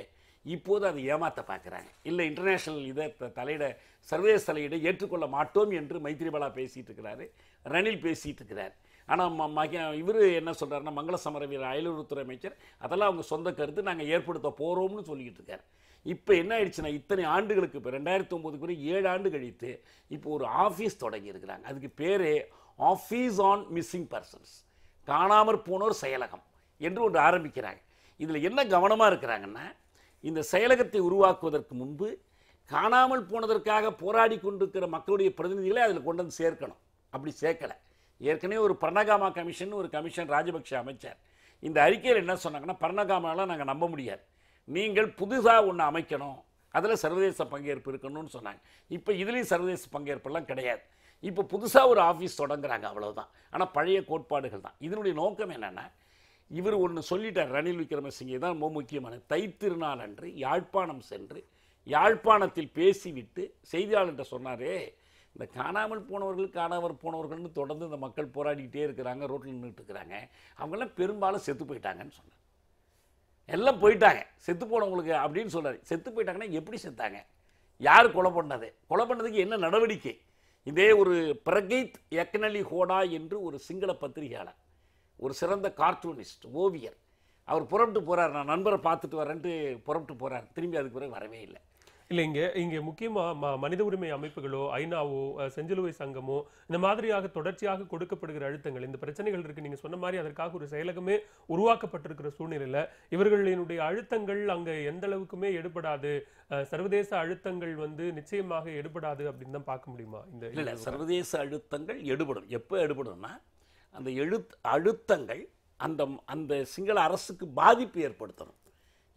இப்போது அதை ஏமாற்ற பார்க்குறாங்க இல்லை இன்டர்நேஷ்னல் இதை தலையிட சர்வதேச தலையிட ஏற்றுக்கொள்ள மாட்டோம் என்று மைத்ரிபாலா பேசிகிட்டு இருக்கிறாரு ரணில் பேசிகிட்டு இருக்கிறார் ஆனால் மக இவர் என்ன சொல்கிறாருன்னா மங்கள சமரவீர அயலுறுத்துறை அமைச்சர் அதெல்லாம் அவங்க சொந்த கருத்து நாங்கள் ஏற்படுத்த போகிறோம்னு சொல்லிக்கிட்டு இருக்கார் இப்போ என்ன ஆயிடுச்சுன்னா இத்தனை ஆண்டுகளுக்கு இப்போ ரெண்டாயிரத்தி ஒம்பதுக்கு பிறகு ஏழு ஆண்டு கழித்து இப்போ ஒரு ஆஃபீஸ் தொடங்கி இருக்கிறாங்க அதுக்கு பேரே ஆஃபீஸ் ஆன் மிஸ்ஸிங் பர்சன்ஸ் காணாமற் போனோர் செயலகம் என்று ஒன்று ஆரம்பிக்கிறாங்க இதில் என்ன கவனமாக இருக்கிறாங்கன்னா இந்த செயலகத்தை உருவாக்குவதற்கு முன்பு காணாமல் போனதற்காக போராடி கொண்டிருக்கிற மக்களுடைய பிரதிநிதிகளை அதில் கொண்டு வந்து சேர்க்கணும் அப்படி சேர்க்கலை ஏற்கனவே ஒரு பர்ணகாமா கமிஷன் ஒரு கமிஷன் ராஜபக்ஷ அமைச்சர் இந்த அறிக்கையில் என்ன சொன்னாங்கன்னா பர்ணகாமாலாம் நாங்கள் நம்ப முடியாது நீங்கள் புதுசாக ஒன்று அமைக்கணும் அதில் சர்வதேச பங்கேற்பு இருக்கணும்னு சொன்னாங்க இப்போ இதுலேயும் சர்வதேச பங்கேற்பெல்லாம் கிடையாது இப்போ புதுசாக ஒரு ஆஃபீஸ் தொடங்குறாங்க அவ்வளோதான் ஆனால் பழைய கோட்பாடுகள் தான் இதனுடைய நோக்கம் என்னென்னா இவர் ஒன்று சொல்லிட்டார் ரணில் விக்ரமசிங்கே தான் ரொம்ப முக்கியமான தைத்திருநாள் அன்று யாழ்ப்பாணம் சென்று யாழ்ப்பாணத்தில் பேசிவிட்டு செய்தியாளர்கிட்ட சொன்னாரே இந்த காணாமல் போனவர்கள் காணாமல் போனவர்கள்னு தொடர்ந்து இந்த மக்கள் போராடிக்கிட்டே இருக்கிறாங்க ரோட்டில் நின்றுட்டு இருக்கிறாங்க அவங்கெல்லாம் பெரும்பாலும் செத்து போயிட்டாங்கன்னு சொன்னார் எல்லாம் போயிட்டாங்க செத்து போனவங்களுக்கு அப்படின்னு சொல்கிறார் செத்து போயிட்டாங்கன்னா எப்படி செத்தாங்க யார் கொலை பண்ணது கொலை பண்ணதுக்கு என்ன நடவடிக்கை இதே ஒரு பிரகீத் எக்னலி ஹோடா என்று ஒரு சிங்கள பத்திரிகையாளர் ஒரு சிறந்த கார்ட்டூனிஸ்ட் ஓவியர் அவர் புறப்பட்டு போகிறார் நான் நண்பரை பார்த்துட்டு வரேன்ட்டு புறப்பட்டு போகிறார் திரும்பி அதுக்கு பிறகு வரவே இல்லை இல்லை இங்கே இங்கே முக்கியமாக மனித உரிமை அமைப்புகளோ ஐநாவோ செஞ்சிலுவை சங்கமோ இந்த மாதிரியாக தொடர்ச்சியாக கொடுக்கப்படுகிற அழுத்தங்கள் இந்த பிரச்சனைகள் இருக்குது நீங்கள் சொன்ன மாதிரி அதற்காக ஒரு செயலகமே உருவாக்கப்பட்டிருக்கிற சூழ்நிலையில் இவர்களினுடைய அழுத்தங்கள் அங்கே எந்த அளவுக்குமே எடுபடாது சர்வதேச அழுத்தங்கள் வந்து நிச்சயமாக எடுபடாது அப்படின்னு தான் பார்க்க முடியுமா இந்த இல்லை சர்வதேச அழுத்தங்கள் எடுபடும் எப்போ எடுபடும்னா அந்த எழுத் அழுத்தங்கள் அந்த அந்த சிங்கள அரசுக்கு பாதிப்பு ஏற்படுத்தணும்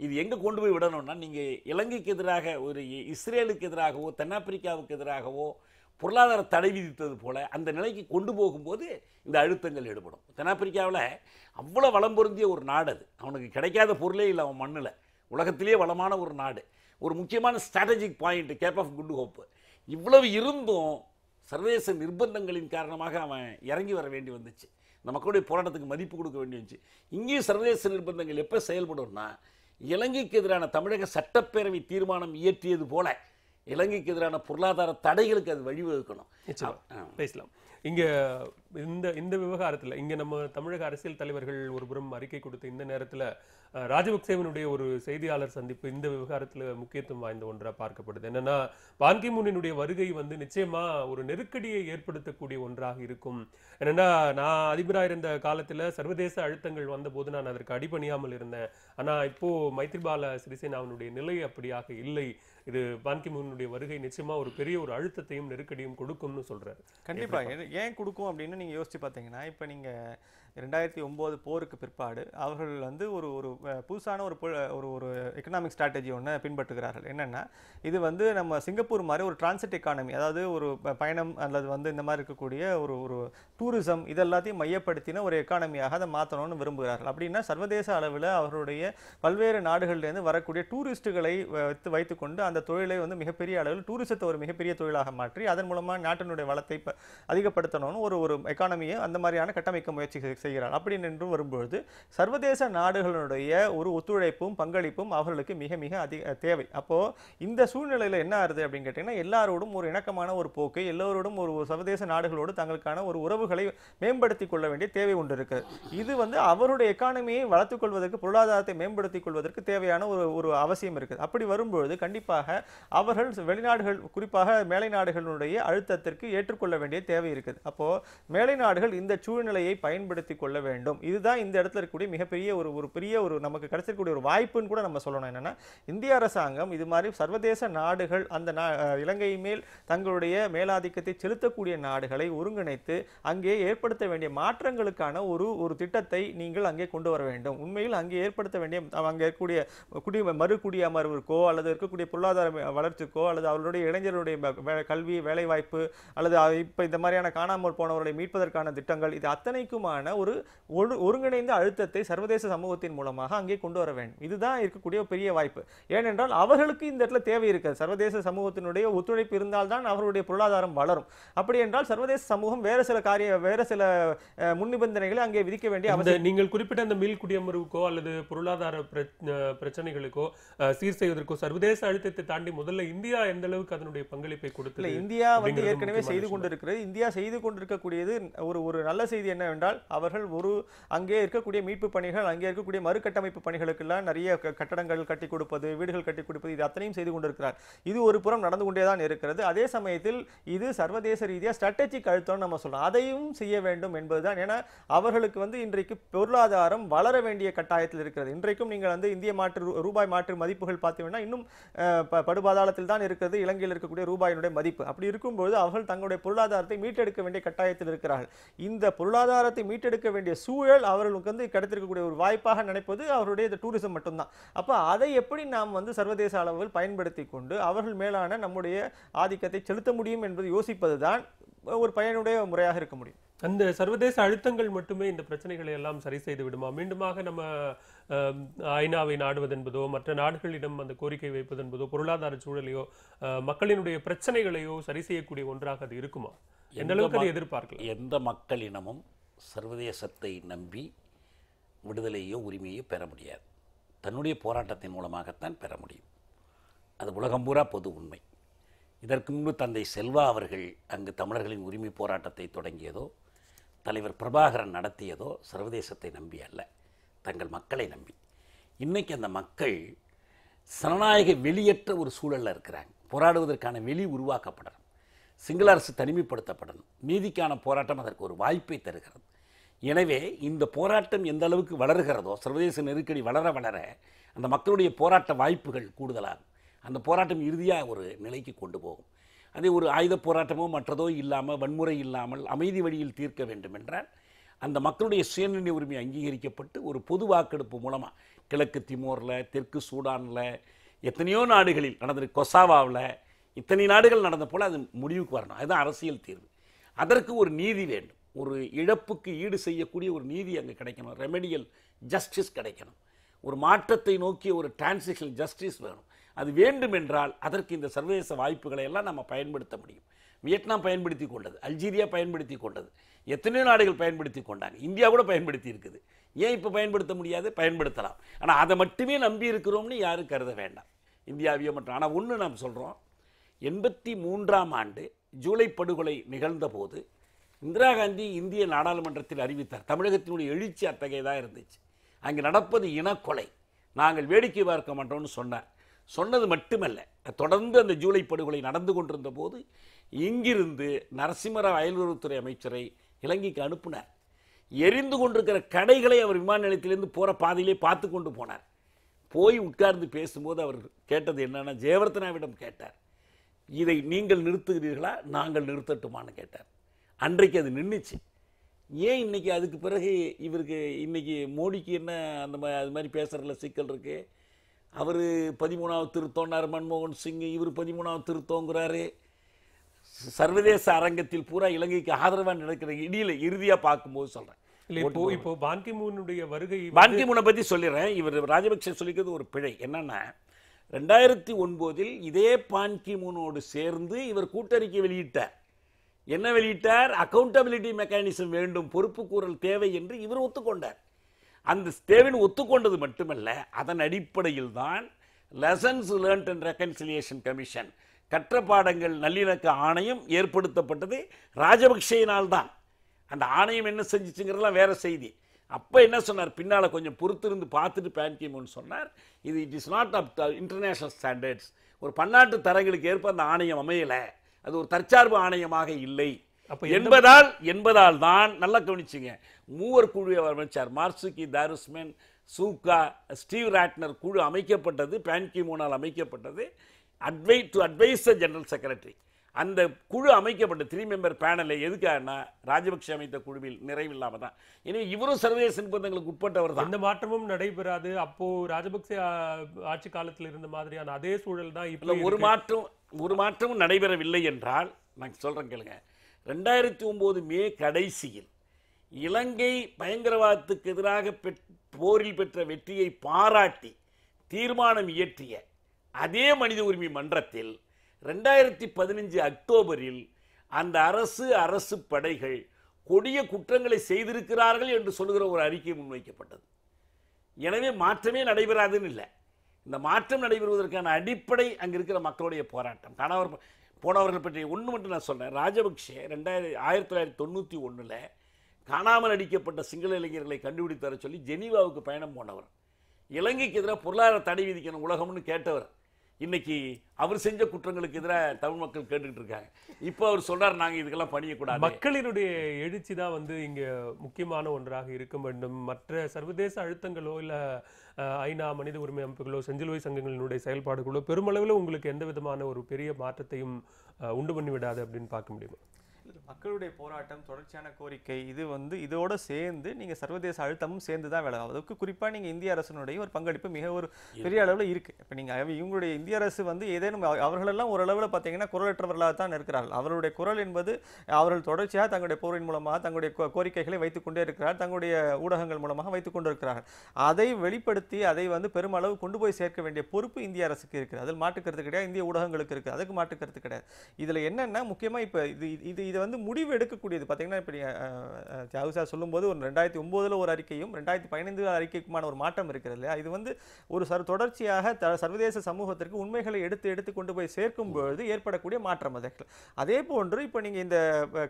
இது எங்கே கொண்டு போய் விடணும்னா நீங்கள் இலங்கைக்கு எதிராக ஒரு இஸ்ரேலுக்கு எதிராகவோ தென்னாப்பிரிக்காவுக்கு எதிராகவோ பொருளாதார தடை விதித்தது போல் அந்த நிலைக்கு கொண்டு போகும்போது இந்த அழுத்தங்கள் ஈடுபடும் தென்னாப்பிரிக்காவில் அவ்வளோ வளம் பொருந்திய ஒரு நாடு அது அவனுக்கு கிடைக்காத பொருளே இல்லை அவன் மண்ணில் உலகத்திலேயே வளமான ஒரு நாடு ஒரு முக்கியமான strategic point Cape of Good Hope இவ்வளவு இருந்தும் சர்வதேச நிர்பந்தங்களின் காரணமாக அவன் இறங்கி வர வேண்டி வந்துச்சு இந்த மக்களுடைய போராட்டத்துக்கு மதிப்பு கொடுக்க வேண்டி வந்துச்சு இங்கேயும் சர்வதேச நிர்பந்தங்கள் எப்போ செயல்படும்னா இலங்கைக்கு எதிரான தமிழக சட்டப்பேரவை தீர்மானம் இயற்றியது போல இலங்கைக்கு எதிரான பொருளாதார தடைகளுக்கு அது வழிவகுக்கணும் பேசலாம் இங்கே இந்த இந்த விவகாரத்தில் இங்கே நம்ம தமிழக அரசியல் தலைவர்கள் ஒருபுறம் அறிக்கை கொடுத்த இந்த நேரத்தில் ராஜபக்சேவனுடைய ஒரு செய்தியாளர் சந்திப்பு இந்த விவகாரத்தில் முக்கியத்துவம் வாய்ந்த ஒன்றாக பார்க்கப்படுது என்னன்னா பான்கிமூனினுடைய வருகை வந்து நிச்சயமா ஒரு நெருக்கடியை ஏற்படுத்தக்கூடிய ஒன்றாக இருக்கும் என்னன்னா நான் அதிபராக இருந்த காலத்தில் சர்வதேச அழுத்தங்கள் வந்தபோது நான் அதற்கு அடிபணியாமல் இருந்தேன் ஆனால் இப்போ மைத்ரிபால சிறிசேனாவினுடைய நிலை அப்படியாக இல்லை இது பான்கிமூனுடைய வருகை நிச்சயமா ஒரு பெரிய ஒரு அழுத்தத்தையும் நெருக்கடியும் கொடுக்கும்னு சொல்கிறார் கண்டிப்பாக ஏன் கொடுக்கும் அப்படின்னு நீங்கள் யோசிச்சு பார்த்தீங்கன்னா இப்போ நீங்கள் ரெண்டாயிரத்தி ஒம்பது போருக்கு பிற்பாடு அவர்கள் வந்து ஒரு ஒரு புதுசான ஒரு ஒரு ஒரு எக்கனாமிக் ஸ்ட்ராட்டஜி ஒன்று பின்பற்றுகிறார்கள் என்னென்னா இது வந்து நம்ம சிங்கப்பூர் மாதிரி ஒரு டிரான்சிட் எக்கானமி அதாவது ஒரு பயணம் அல்லது வந்து இந்த மாதிரி இருக்கக்கூடிய ஒரு ஒரு டூரிசம் இதெல்லாத்தையும் மையப்படுத்தின ஒரு எக்கானமியாக அதை மாற்றணும்னு விரும்புகிறார்கள் அப்படின்னா சர்வதேச அளவில் அவர்களுடைய பல்வேறு நாடுகள்லேருந்து வரக்கூடிய டூரிஸ்ட்டுகளை வைத்து வைத்துக்கொண்டு அந்த தொழிலை வந்து மிகப்பெரிய அளவில் டூரிசத்தை ஒரு மிகப்பெரிய தொழிலாக மாற்றி அதன் மூலமாக நாட்டினுடைய வளத்தை அதிகப்படுத்தணும்னு ஒரு ஒரு எக்கானமியை அந்த மாதிரியான கட்டமைக்க முயற்சி செய்கிறார் அப்படி நின்று வரும்பொழுது சர்வதேச நாடுகளுடைய ஒரு ஒத்துழைப்பும் பங்களிப்பும் அவர்களுக்கு மிக மிக அதிக தேவை அப்போ இந்த சூழ்நிலையில் என்ன ஆகுது அப்படின்னு எல்லாரோடும் ஒரு இணக்கமான ஒரு போக்கு எல்லோரோடும் ஒரு சர்வதேச நாடுகளோடு தங்களுக்கான ஒரு உறவுகளை மேம்படுத்திக் கொள்ள வேண்டிய தேவை ஒன்று இது வந்து அவருடைய எக்கானமியை கொள்வதற்கு பொருளாதாரத்தை மேம்படுத்திக் கொள்வதற்கு தேவையான ஒரு ஒரு அவசியம் இருக்குது அப்படி வரும்பொழுது கண்டிப்பாக அவர்கள் வெளிநாடுகள் குறிப்பாக மேலை நாடுகளுடைய அழுத்தத்திற்கு ஏற்றுக்கொள்ள வேண்டிய தேவை இருக்குது அப்போ மேலை நாடுகள் இந்த சூழ்நிலையை பயன்படுத்தி ஏற்படுத்தி கொள்ள வேண்டும் இதுதான் இந்த இடத்துல இருக்கக்கூடிய மிகப்பெரிய ஒரு ஒரு பெரிய ஒரு நமக்கு கிடைச்சிருக்கக்கூடிய ஒரு வாய்ப்புன்னு கூட நம்ம சொல்லணும் என்னென்னா இந்திய அரசாங்கம் இது மாதிரி சர்வதேச நாடுகள் அந்த இலங்கை மேல் தங்களுடைய மேலாதிக்கத்தை செலுத்தக்கூடிய நாடுகளை ஒருங்கிணைத்து அங்கே ஏற்படுத்த வேண்டிய மாற்றங்களுக்கான ஒரு ஒரு திட்டத்தை நீங்கள் அங்கே கொண்டு வர வேண்டும் உண்மையில் அங்கே ஏற்படுத்த வேண்டிய அங்கே இருக்கக்கூடிய குடி மறு குடியமர்விற்கோ அல்லது இருக்கக்கூடிய பொருளாதார வளர்ச்சிக்கோ அல்லது அவர்களுடைய இளைஞர்களுடைய கல்வி வேலைவாய்ப்பு அல்லது இப்போ இந்த மாதிரியான காணாமல் போனவர்களை மீட்பதற்கான திட்டங்கள் இது அத்தனைக்குமான ஒரு ஒருங்கிணைந்த அழுத்தத்தை சர்வதேச சமூகத்தின் மூலமாக அங்கே கொண்டு வர வேண்டும் இதுதான் இருக்கக்கூடிய பெரிய வாய்ப்பு ஏனென்றால் அவர்களுக்கு இந்த இடத்துல தேவை இருக்காது சர்வதேச சமூகத்தினுடைய ஒத்துழைப்பு இருந்தால்தான் அவருடைய பொருளாதாரம் வளரும் அப்படி என்றால் சர்வதேச சமூகம் வேறு சில காரிய வேறு சில முன்னிபந்தனைகளை அங்கே விதிக்க வேண்டிய அவசியம் நீங்கள் குறிப்பிட்ட அந்த மீள் குடியமர்வுக்கோ அல்லது பொருளாதார பிரச்சனைகளுக்கோ சீர் செய்வதற்கோ சர்வதேச அழுத்தத்தை தாண்டி முதல்ல இந்தியா எந்த அளவுக்கு அதனுடைய பங்களிப்பை கொடுத்து இந்தியா வந்து ஏற்கனவே செய்து கொண்டிருக்கிறது இந்தியா செய்து கொண்டிருக்கக்கூடியது ஒரு ஒரு நல்ல செய்தி என்னவென்றால் அவர் அவர்கள் ஒரு அங்கே இருக்கக்கூடிய மீட்பு பணிகள் அங்கே இருக்கக்கூடிய மறுகட்டமைப்பு பணிகளுக்கெல்லாம் நிறைய கட்டடங்கள் கட்டி கொடுப்பது வீடுகள் கட்டி கொடுப்பது இது அத்தனையும் செய்து கொண்டிருக்கிறார் இது ஒரு புறம் நடந்து கொண்டே தான் இருக்கிறது அதே சமயத்தில் இது சர்வதேச ரீதியாக ஸ்ட்ராட்டஜிக் அழுத்தம்னு நம்ம சொல்லலாம் அதையும் செய்ய வேண்டும் என்பதுதான் ஏன்னா அவர்களுக்கு வந்து இன்றைக்கு பொருளாதாரம் வளர வேண்டிய கட்டாயத்தில் இருக்கிறது இன்றைக்கும் நீங்கள் வந்து இந்திய மாற்று ரூபாய் மாற்று மதிப்புகள் பார்த்தீங்கன்னா இன்னும் படுபாதாளத்தில் தான் இருக்கிறது இலங்கையில் இருக்கக்கூடிய ரூபாயினுடைய மதிப்பு அப்படி இருக்கும்போது அவர்கள் தங்களுடைய பொருளாதாரத்தை மீட்டெடுக்க வேண்டிய கட்டாயத்தில் இருக்கிறார்கள் இந்த பொருளாதாரத்தை மீட்டெடு எடுக்க வேண்டிய சூழல் அவர்களுக்கு வந்து கிடைத்திருக்கக்கூடிய ஒரு வாய்ப்பாக நினைப்பது அவருடைய இந்த டூரிசம் மட்டும்தான் அப்போ அதை எப்படி நாம் வந்து சர்வதேச அளவில் பயன்படுத்தி கொண்டு அவர்கள் மேலான நம்முடைய ஆதிக்கத்தை செலுத்த முடியும் என்பது யோசிப்பது தான் ஒரு பயனுடைய முறையாக இருக்க முடியும் அந்த சர்வதேச அழுத்தங்கள் மட்டுமே இந்த பிரச்சனைகளை எல்லாம் சரி செய்து விடுமா மீண்டுமாக நம்ம ஐநாவை நாடுவதென்பதோ மற்ற நாடுகளிடம் அந்த கோரிக்கை வைப்பதென்பதோ பொருளாதார சூழலையோ மக்களினுடைய பிரச்சனைகளையோ சரி செய்யக்கூடிய ஒன்றாக அது இருக்குமா எந்த அளவுக்கு எதிர்பார்க்கலாம் எந்த மக்களினமும் சர்வதேசத்தை நம்பி விடுதலையோ உரிமையோ பெற முடியாது தன்னுடைய போராட்டத்தின் மூலமாகத்தான் பெற முடியும் அது உலகம் பூரா பொது உண்மை இதற்கு முன்பு தந்தை செல்வா அவர்கள் அங்கு தமிழர்களின் உரிமை போராட்டத்தை தொடங்கியதோ தலைவர் பிரபாகரன் நடத்தியதோ சர்வதேசத்தை நம்பி அல்ல தங்கள் மக்களை நம்பி இன்றைக்கி அந்த மக்கள் சனநாயக வெளியற்ற ஒரு சூழலில் இருக்கிறாங்க போராடுவதற்கான வெளி உருவாக்கப்படணும் சிங்கள அரசு தனிமைப்படுத்தப்படணும் நீதிக்கான போராட்டம் அதற்கு ஒரு வாய்ப்பை தருகிறது எனவே இந்த போராட்டம் எந்த அளவுக்கு வளர்கிறதோ சர்வதேச நெருக்கடி வளர வளர அந்த மக்களுடைய போராட்ட வாய்ப்புகள் கூடுதலாகும் அந்த போராட்டம் இறுதியாக ஒரு நிலைக்கு கொண்டு போகும் அதே ஒரு ஆயுத போராட்டமோ மற்றதோ இல்லாமல் வன்முறை இல்லாமல் அமைதி வழியில் தீர்க்க வேண்டும் என்றால் அந்த மக்களுடைய சுயநிலை உரிமை அங்கீகரிக்கப்பட்டு ஒரு பொது வாக்கெடுப்பு மூலமாக கிழக்கு திமோரில் தெற்கு சூடானில் எத்தனையோ நாடுகளில் நடந்திருக்கு கொசாவாவில் இத்தனை நாடுகள் நடந்த போல் அது முடிவுக்கு வரணும் அதுதான் அரசியல் தீர்வு அதற்கு ஒரு நீதி வேண்டும் ஒரு இழப்புக்கு ஈடு செய்யக்கூடிய ஒரு நீதி அங்கே கிடைக்கணும் ரெமெடியல் ஜஸ்டிஸ் கிடைக்கணும் ஒரு மாற்றத்தை நோக்கிய ஒரு டிரான்சிஷன் ஜஸ்டிஸ் வேணும் அது வேண்டும் என்றால் அதற்கு இந்த சர்வதேச வாய்ப்புகளை எல்லாம் நம்ம பயன்படுத்த முடியும் வியட்நாம் பயன்படுத்தி கொண்டது அல்ஜீரியா பயன்படுத்தி கொண்டது எத்தனையோ நாடுகள் பயன்படுத்தி கொண்டாங்க இந்தியா கூட பயன்படுத்தி இருக்குது ஏன் இப்போ பயன்படுத்த முடியாது பயன்படுத்தலாம் ஆனால் அதை மட்டுமே நம்பி இருக்கிறோம்னு யாரும் கருத வேண்டாம் இந்தியாவையோ மற்றும் ஆனால் ஒன்று நாம் சொல்கிறோம் எண்பத்தி மூன்றாம் ஆண்டு ஜூலை படுகொலை நிகழ்ந்தபோது இந்திரா காந்தி இந்திய நாடாளுமன்றத்தில் அறிவித்தார் தமிழகத்தினுடைய எழுச்சி அத்தகையதாக இருந்துச்சு அங்கே நடப்பது இனக்கொலை நாங்கள் வேடிக்கை பார்க்க மாட்டோம்னு சொன்னார் சொன்னது மட்டுமல்ல தொடர்ந்து அந்த ஜூலை படுகொலை நடந்து கொண்டிருந்த போது இங்கிருந்து நரசிம்மராவ் அயல்வுறவுத்துறை அமைச்சரை இலங்கைக்கு அனுப்பினார் எரிந்து கொண்டிருக்கிற கடைகளை அவர் விமான நிலையத்திலேருந்து போகிற பாதையிலே பார்த்து கொண்டு போனார் போய் உட்கார்ந்து பேசும்போது அவர் கேட்டது என்னென்னா ஜெயவர்த்தனாவிடம் கேட்டார் இதை நீங்கள் நிறுத்துகிறீர்களா நாங்கள் நிறுத்தட்டுமான்னு கேட்டார் அன்றைக்கு அது நின்றுச்சு ஏன் இன்னைக்கு அதுக்கு பிறகு இவருக்கு இன்னைக்கு மோடிக்கு என்ன அந்த மாதிரி அது மாதிரி பேசுகிறதுல சிக்கல் இருக்குது அவர் பதிமூணாவது திருத்தோன்னார் மன்மோகன் சிங் இவர் பதிமூணாவது திருத்தோங்கிறாரு சர்வதேச அரங்கத்தில் பூரா இலங்கைக்கு ஆதரவாக நடக்கிற இடையில இறுதியாக பார்க்கும்போது சொல்கிறேன் இப்போ இப்போ பான்கிமூனுடைய வருகை பான்கிமூனை பற்றி சொல்லிடுறேன் இவர் ராஜபக்சே சொல்லிக்கிறது ஒரு பிழை என்னென்னா ரெண்டாயிரத்தி ஒன்பதில் இதே பான்கிமூனோடு சேர்ந்து இவர் கூட்டறிக்கை வெளியிட்டார் என்ன வெளியிட்டார் அக்கௌண்டபிலிட்டி மெக்கானிசம் வேண்டும் பொறுப்பு கூறல் தேவை என்று இவர் ஒத்துக்கொண்டார் அந்த தேவையின் ஒத்துக்கொண்டது மட்டுமல்ல அதன் அடிப்படையில் தான் lessons learned and reconciliation commission கற்ற பாடங்கள் நல்லிணக்க ஆணையம் ஏற்படுத்தப்பட்டது ராஜபக்சேயினால் தான் அந்த ஆணையம் என்ன செஞ்சிச்சுங்கிறதெல்லாம் வேறு செய்தி அப்போ என்ன சொன்னார் பின்னால் கொஞ்சம் பொறுத்திருந்து பார்த்துட்டு பேன் கீமோன்னு சொன்னார் இது it is not up international standards ஒரு பன்னாட்டு தரங்களுக்கு ஏற்ப அந்த ஆணையம் அமையலை அது ஒரு தற்சார்பு ஆணையமாக இல்லை அப்போ என்பதால் என்பதால் தான் நல்லா கவனிச்சிங்க மூவர் குழுவை அமைச்சார் Marzuki Darusman Sooka Steve Ratner குழு அமைக்கப்பட்டது பேன்கிமோனால் அமைக்கப்பட்டது அட்வை to advise the general secretary அந்த குழு அமைக்கப்பட்ட த்ரீ மெம்பர் பேனலை எதுக்காகனா ராஜபக்ஷ அமைத்த குழுவில் நிறைவில்லாமல் தான் எனவே இவரும் சர்வதேச நிர்பந்தங்களுக்கு உட்பட்டவர் தான் இந்த மாற்றமும் நடைபெறாது அப்போ ராஜபக்சே ஆட்சி காலத்தில் இருந்த மாதிரியான அதே சூழல் தான் இப்போ ஒரு மாற்றம் ஒரு மாற்றமும் நடைபெறவில்லை என்றால் நான் சொல்கிறேன் கேளுங்க ரெண்டாயிரத்தி ஒம்பது மே கடைசியில் இலங்கை பயங்கரவாதத்துக்கு எதிராக போரில் பெற்ற வெற்றியை பாராட்டி தீர்மானம் இயற்றிய அதே மனித உரிமை மன்றத்தில் ரெண்டாயிரத்தி பதினஞ்சு அக்டோபரில் அந்த அரசு அரசு படைகள் கொடிய குற்றங்களை செய்திருக்கிறார்கள் என்று சொல்லுகிற ஒரு அறிக்கை முன்வைக்கப்பட்டது எனவே மாற்றமே நடைபெறாதுன்னு இல்லை இந்த மாற்றம் நடைபெறுவதற்கான அடிப்படை அங்கே இருக்கிற மக்களுடைய போராட்டம் கணவர் போனவர்கள் பற்றி ஒன்று மட்டும் நான் சொன்னேன் ராஜபக்சே ரெண்டாயிரத்தி ஆயிரத்தி தொள்ளாயிரத்தி தொண்ணூற்றி ஒன்றில் காணாமல் அடிக்கப்பட்ட சிங்கள இளைஞர்களை கண்டுபிடித்து கண்டுபிடித்தார சொல்லி ஜெனீவாவுக்கு பயணம் போனவர் இலங்கைக்கு எதிராக பொருளாதார தடை விதிக்கணும் உலகம்னு கேட்டவர் இன்னைக்கு அவர் செஞ்ச குற்றங்களுக்கு எதிராக தமிழ் மக்கள் கேட்டுக்கிட்டு இருக்காங்க இப்போ அவர் சொல்றாரு நாங்கள் இதுக்கெல்லாம் பண்ணியக்கூடாது மக்களினுடைய எழுச்சி தான் வந்து இங்கே முக்கியமான ஒன்றாக இருக்க வேண்டும் மற்ற சர்வதேச அழுத்தங்களோ இல்லை ஐநா மனித உரிமை அமைப்புகளோ செஞ்சிலுவை சங்கங்களினுடைய செயல்பாடுகளோ பெருமளவில் உங்களுக்கு எந்த விதமான ஒரு பெரிய மாற்றத்தையும் உண்டு பண்ணிவிடாது அப்படின்னு பார்க்க முடியுமா மக்களுடைய போராட்டம் தொடர்ச்சியான கோரிக்கை இது வந்து இதோட சேர்ந்து நீங்கள் சர்வதேச அழுத்தமும் சேர்ந்து தான் விலகும் அதுக்கு குறிப்பாக நீங்கள் இந்திய அரசனுடைய ஒரு பங்களிப்பு மிக ஒரு பெரிய அளவில் இருக்குது இப்போ நீங்கள் இவங்களுடைய இந்திய அரசு வந்து ஏதேனும் அவர்களெல்லாம் ஓரளவில் பார்த்தீங்கன்னா குரலற்றவர்களாக தான் இருக்கிறார்கள் அவருடைய குரல் என்பது அவர்கள் தொடர்ச்சியாக தங்களுடைய போரின் மூலமாக தங்களுடைய கோரிக்கைகளை வைத்துக் கொண்டே இருக்கிறார் தங்களுடைய ஊடகங்கள் மூலமாக வைத்துக் கொண்டிருக்கிறார்கள் அதை வெளிப்படுத்தி அதை வந்து பெருமளவு கொண்டு போய் சேர்க்க வேண்டிய பொறுப்பு இந்திய அரசுக்கு இருக்குது அதில் மாட்டுக்கிறது கிடையாது இந்திய ஊடகங்களுக்கு இருக்குது அதுக்கு மாட்டுக்கிறது கிடையாது இதில் என்னென்னா முக்கியமாக இப்போ இது இது இதை வந்து முடிவு எடுக்கக்கூடியது பார்த்தீங்கன்னா இப்படி நீங்கள் தியாகு சார் சொல்லும்போது ஒரு ரெண்டாயிரத்தி ஒம்போதில் ஒரு அறிக்கையும் ரெண்டாயிரத்தி பதினைந்து அறிக்கைக்குமான ஒரு மாற்றம் இருக்கிறது இல்லையா இது வந்து ஒரு சர் தொடர்ச்சியாக த சர்வதேச சமூகத்திற்கு உண்மைகளை எடுத்து எடுத்து கொண்டு போய் சேர்க்கும் பொழுது ஏற்படக்கூடிய மாற்றம் அதற்கு அதே போன்று இப்போ நீங்கள் இந்த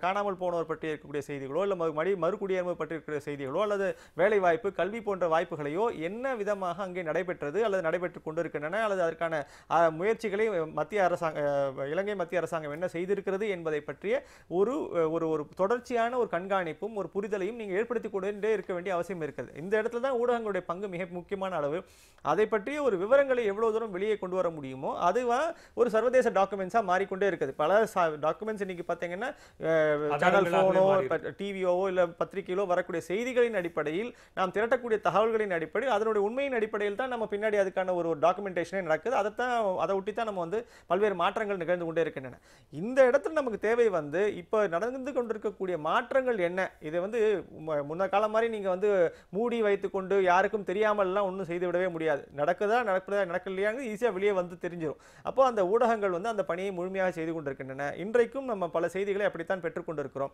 காணாமல் போனவர் பற்றி இருக்கக்கூடிய செய்திகளோ இல்லை மறு மறுகுடியேறுமை பற்றி இருக்கக்கூடிய செய்திகளோ அல்லது வேலைவாய்ப்பு கல்வி போன்ற வாய்ப்புகளையோ என்ன விதமாக அங்கே நடைபெற்றது அல்லது நடைபெற்று கொண்டிருக்கின்றன அல்லது அதற்கான முயற்சிகளை மத்திய அரசாங்க இலங்கை மத்திய அரசாங்கம் என்ன செய்திருக்கிறது என்பதை பற்றிய ஒரு ஒரு ஒரு தொடர்ச்சியான ஒரு கண்காணிப்பும் ஒரு புரிதலையும் நீங்கள் ஏற்படுத்தி கொண்டே இருக்க வேண்டிய அவசியம் இருக்குது இந்த இடத்துல தான் ஊடகங்களுடைய பங்கு மிக முக்கியமான அளவு அதை பற்றிய ஒரு விவரங்களை எவ்வளோ தூரம் வெளியே கொண்டு வர முடியுமோ அதுவாக ஒரு சர்வதேச டாக்குமெண்ட்ஸாக மாறிக்கொண்டே இருக்குது பல டாக்குமெண்ட்ஸ் இன்றைக்கி பார்த்தீங்கன்னா சேனல் ஃபோனோ டிவியோவோ இல்லை பத்திரிகையிலோ வரக்கூடிய செய்திகளின் அடிப்படையில் நாம் திரட்டக்கூடிய தகவல்களின் அடிப்படையில் அதனுடைய உண்மையின் அடிப்படையில் தான் நம்ம பின்னாடி அதுக்கான ஒரு டாக்குமெண்டேஷனே நடக்குது அதை தான் அதை ஒட்டி தான் நம்ம வந்து பல்வேறு மாற்றங்கள் நிகழ்ந்து கொண்டே இருக்கின்றன இந்த இடத்துல நமக்கு தேவை வந்து இப்போ நடந்து கொண்டிருக்கக்கூடிய மாற்றங்கள் என்ன இதை வந்து முன்ன காலம் மாதிரி நீங்கள் வந்து மூடி வைத்துக்கொண்டு யாருக்கும் தெரியாமல்லாம் ஒன்றும் செய்து விடவே முடியாது நடக்குதா நடக்குதா நடக்கலையாங்க ஈஸியாக வெளியே வந்து தெரிஞ்சிடும் அப்போ அந்த ஊடகங்கள் வந்து அந்த பணியை முழுமையாக செய்து கொண்டிருக்கின்றன இன்றைக்கும் நம்ம பல செய்திகளை அப்படித்தான் பெற்றுக்கொண்டிருக்கிறோம்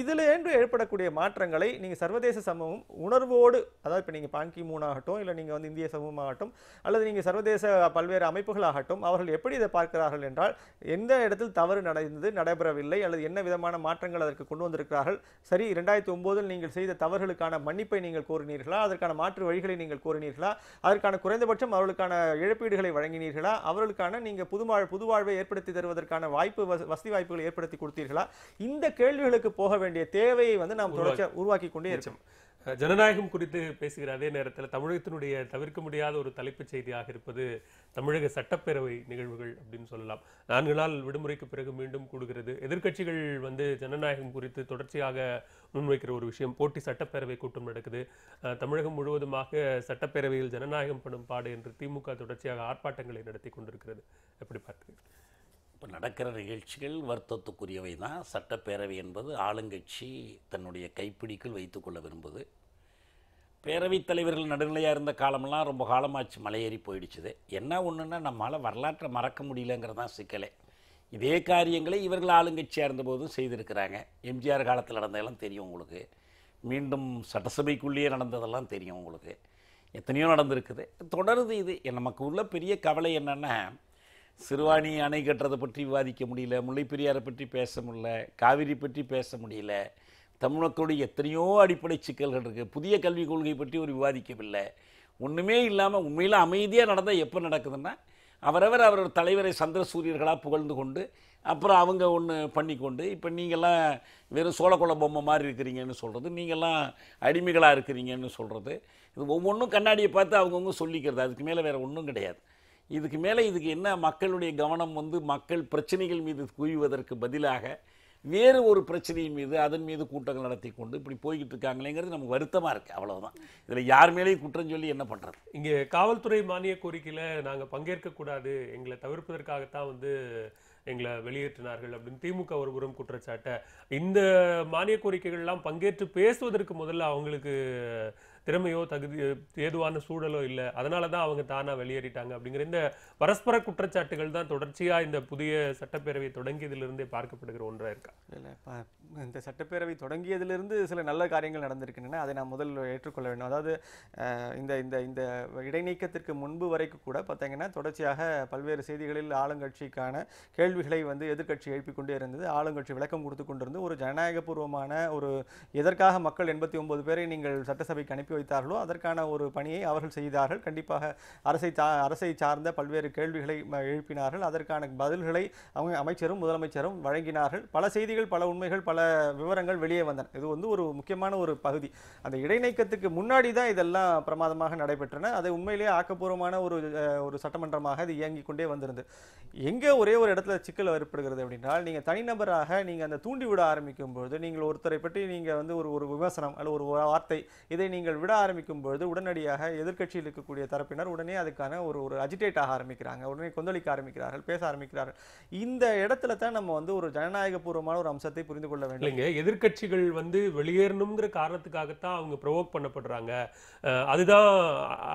இதில் என்று ஏற்படக்கூடிய மாற்றங்களை நீங்கள் சர்வதேச சமூகம் உணர்வோடு அதாவது இப்போ நீங்கள் பாங்கி மூன் ஆகட்டும் இல்லை நீங்கள் வந்து இந்திய சமூகமாகட்டும் அல்லது நீங்கள் சர்வதேச பல்வேறு அமைப்புகளாகட்டும் அவர்கள் எப்படி இதை பார்க்கிறார்கள் என்றால் எந்த இடத்தில் தவறு நடந்தது நடைபெறவில்லை அல்லது என்ன என்ன விதமான மாற்றங்கள் அதற்கு கொண்டு வந்திருக்கிறார்கள் சரி இரண்டாயிரத்தி ஒம்போதில் நீங்கள் செய்த தவறுகளுக்கான மன்னிப்பை நீங்கள் கோரினீர்களா அதற்கான மாற்று வழிகளை நீங்கள் கோரினீர்களா அதற்கான குறைந்தபட்சம் அவர்களுக்கான இழப்பீடுகளை வழங்கினீர்களா அவர்களுக்கான நீங்கள் புது புதுவாழ்வை ஏற்படுத்தி தருவதற்கான வாய்ப்பு வசதி வாய்ப்புகளை ஏற்படுத்தி கொடுத்தீர்களா இந்த கேள்விகளுக்கு போக வேண்டிய தேவையை வந்து நாம் உருவாக்கி கொண்டே இருக்கோம் ஜனநாயகம் குறித்து பேசுகிற அதே நேரத்தில் தமிழகத்தினுடைய தவிர்க்க முடியாத ஒரு தலைப்புச் செய்தியாக இருப்பது தமிழக சட்டப்பேரவை நிகழ்வுகள் அப்படின்னு சொல்லலாம் நான்கு நாள் விடுமுறைக்கு பிறகு மீண்டும் கூடுகிறது எதிர்க்கட்சிகள் வந்து ஜனநாயகம் குறித்து தொடர்ச்சியாக முன்வைக்கிற ஒரு விஷயம் போட்டி சட்டப்பேரவை கூட்டம் நடக்குது தமிழகம் முழுவதுமாக சட்டப்பேரவையில் ஜனநாயகம் பண்ணும் பாடு என்று திமுக தொடர்ச்சியாக ஆர்ப்பாட்டங்களை நடத்தி கொண்டிருக்கிறது எப்படி பார்க்குறீங்க இப்போ நடக்கிற நிகழ்ச்சிகள் வருத்தத்துக்குரியவை தான் சட்டப்பேரவை என்பது ஆளுங்கட்சி தன்னுடைய கைப்பிடிக்குள் வைத்துக்கொள்ள விரும்புது பேரவைத் தலைவர்கள் நடுநிலையாக இருந்த காலமெல்லாம் ரொம்ப காலமாச்சு மலையேறி போயிடுச்சுது என்ன ஒன்றுன்னா நம்மளால் வரலாற்றை மறக்க முடியலங்கிறதான் சிக்கலை இதே காரியங்களை இவர்கள் ஆளுங்கட்சியாக இருந்தபோதும் செய்திருக்கிறாங்க எம்ஜிஆர் காலத்தில் நடந்ததெல்லாம் தெரியும் உங்களுக்கு மீண்டும் சட்டசபைக்குள்ளேயே நடந்ததெல்லாம் தெரியும் உங்களுக்கு எத்தனையோ நடந்திருக்குது தொடருது இது நமக்கு உள்ள பெரிய கவலை என்னென்னா சிறுவாணி அணை கட்டுறதை பற்றி விவாதிக்க முடியல முல்லைப்பெரியாரை பற்றி பேச முடியல காவிரி பற்றி பேச முடியல தமிழ்மக்களுடைய எத்தனையோ அடிப்படை சிக்கல்கள் இருக்குது புதிய கல்விக் கொள்கை பற்றி ஒரு விவாதிக்கவில்லை ஒன்றுமே இல்லாமல் உண்மையில் அமைதியாக நடந்தால் எப்போ நடக்குதுன்னா அவரவர் அவரோட தலைவரை சந்திர சூரியர்களாக புகழ்ந்து கொண்டு அப்புறம் அவங்க ஒன்று பண்ணிக்கொண்டு இப்போ நீங்கள்லாம் வெறும் சோழக்குள பொம்மை மாதிரி இருக்கிறீங்கன்னு சொல்கிறது நீங்கள்லாம் அடிமைகளாக இருக்கிறீங்கன்னு சொல்கிறது இது ஒவ்வொன்றும் கண்ணாடியை பார்த்து அவங்கவுங்க சொல்லிக்கிறது அதுக்கு மேலே வேறு ஒன்றும் கிடையாது இதுக்கு மேலே இதுக்கு என்ன மக்களுடைய கவனம் வந்து மக்கள் பிரச்சனைகள் மீது குவிவதற்கு பதிலாக வேறு ஒரு பிரச்சனையின் மீது அதன் மீது கூட்டங்கள் நடத்தி கொண்டு இப்படி போய்கிட்டு இருக்காங்களேங்கிறது நமக்கு வருத்தமாக இருக்குது அவ்வளோதான் இதில் யார் மேலேயும் குற்றம் சொல்லி என்ன பண்ணுறது இங்கே காவல்துறை மானிய கோரிக்கையில் நாங்கள் பங்கேற்கக்கூடாது எங்களை தவிர்ப்பதற்காகத்தான் வந்து எங்களை வெளியேற்றினார்கள் அப்படின்னு திமுக ஒரு புறம் குற்றச்சாட்டை இந்த மானிய கோரிக்கைகள்லாம் பங்கேற்று பேசுவதற்கு முதல்ல அவங்களுக்கு திறமையோ தகுதி ஏதுவான சூழலோ இல்லை அதனால தான் அவங்க தானாக வெளியேறிட்டாங்க அப்படிங்கிற இந்த பரஸ்பர குற்றச்சாட்டுகள் தான் தொடர்ச்சியாக இந்த புதிய சட்டப்பேரவை தொடங்கியதிலிருந்தே பார்க்கப்படுகிற ஒன்றாக இருக்கா இல்லை இந்த சட்டப்பேரவை தொடங்கியதிலிருந்து சில நல்ல காரியங்கள் நடந்திருக்கின்றன அதை நான் முதல் ஏற்றுக்கொள்ள வேண்டும் அதாவது இந்த இந்த இந்த இடைநீக்கத்திற்கு முன்பு வரைக்கும் கூட பார்த்தீங்கன்னா தொடர்ச்சியாக பல்வேறு செய்திகளில் ஆளுங்கட்சிக்கான கேள்விகளை வந்து எதிர்கட்சி எழுப்பி கொண்டே இருந்தது ஆளுங்கட்சி விளக்கம் கொடுத்து கொண்டிருந்து ஒரு ஜனநாயகபூர்வமான ஒரு எதற்காக மக்கள் எண்பத்தி ஒன்பது பேரை நீங்கள் சட்டசபைக்கு அனுப்பி வைத்தார்களோ அதற்கான ஒரு பணியை அவர்கள் செய்தார்கள் கண்டிப்பாக அரசை அரசை சார்ந்த பல்வேறு கேள்விகளை எழுப்பினார்கள் அதற்கான பதில்களை அவங்க அமைச்சரும் முதலமைச்சரும் வழங்கினார்கள் பல செய்திகள் பல உண்மைகள் பல விவரங்கள் வெளியே வந்தன இது வந்து ஒரு முக்கியமான ஒரு பகுதி அந்த இடைநீக்கத்துக்கு முன்னாடி தான் இதெல்லாம் பிரமாதமாக நடைபெற்றன அதை உண்மையிலேயே ஆக்கப்பூர்வமான ஒரு ஒரு சட்டமன்றமாக அது இயங்கிக் கொண்டே வந்திருந்தது எங்கே ஒரே ஒரு இடத்துல சிக்கல் ஏற்படுகிறது அப்படின்றால் நீங்கள் தனிநபராக நீங்கள் அந்த தூண்டிவிட ஆரம்பிக்கும் பொழுது நீங்கள் ஒருத்தரை பற்றி நீங்கள் வந்து ஒரு ஒரு விமர்சனம் அல்லது ஒரு வார்த்தை இதை நீங்கள் விட ஆரம்பிக்கும் பொழுது உடனடியாக எதிர்க்கட்சியில் இருக்கக்கூடிய தரப்பினர் உடனே அதுக்கான ஒரு ஒரு அஜிடேட் ஆக ஆரம்பிக்கிறாங்க உடனே கொந்தளிக்க ஆரம்பிக்கிறார்கள் பேச ஆரம்பிக்கிறார்கள் இந்த இடத்துல தான் நம்ம வந்து ஒரு ஜனநாயக பூர்வமான ஒரு அம்சத்தை புரிந்து கொள்ள வேண்டும் இல்லைங்க எதிர்கட்சிகள் வந்து வெளியேறணுங்கிற காரணத்துக்காகத்தான் அவங்க ப்ரொவோக் பண்ணப்படுறாங்க அதுதான்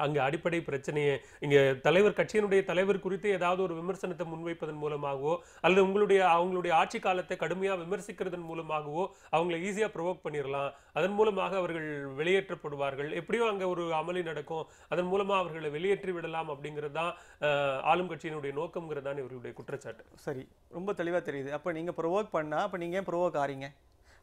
அங்கே அடிப்படை பிரச்சனையே இங்கே தலைவர் கட்சியினுடைய தலைவர் குறித்து ஏதாவது ஒரு விமர்சனத்தை முன்வைப்பதன் மூலமாகவோ அல்லது உங்களுடைய அவங்களுடைய ஆட்சி காலத்தை கடுமையாக விமர்சிக்கிறதன் மூலமாகவோ அவங்களை ஈஸியாக ப்ரொவோக் பண்ணிடலாம் அதன் மூலமாக அவர்கள் வெளியேற்றப்படுவார்கள் இருக்கிறார்கள் எப்படியோ அங்கே ஒரு அமளி நடக்கும் அதன் மூலமாக அவர்களை வெளியேற்றி விடலாம் அப்படிங்கிறது தான் ஆளும் கட்சியினுடைய நோக்கங்கிறது தான் இவருடைய குற்றச்சாட்டு சரி ரொம்ப தெளிவாக தெரியுது அப்போ நீங்கள் ப்ரொவோக் பண்ணால் அப்போ நீங்கள் ஏன் ப்ரொவோக் ஆறீங்க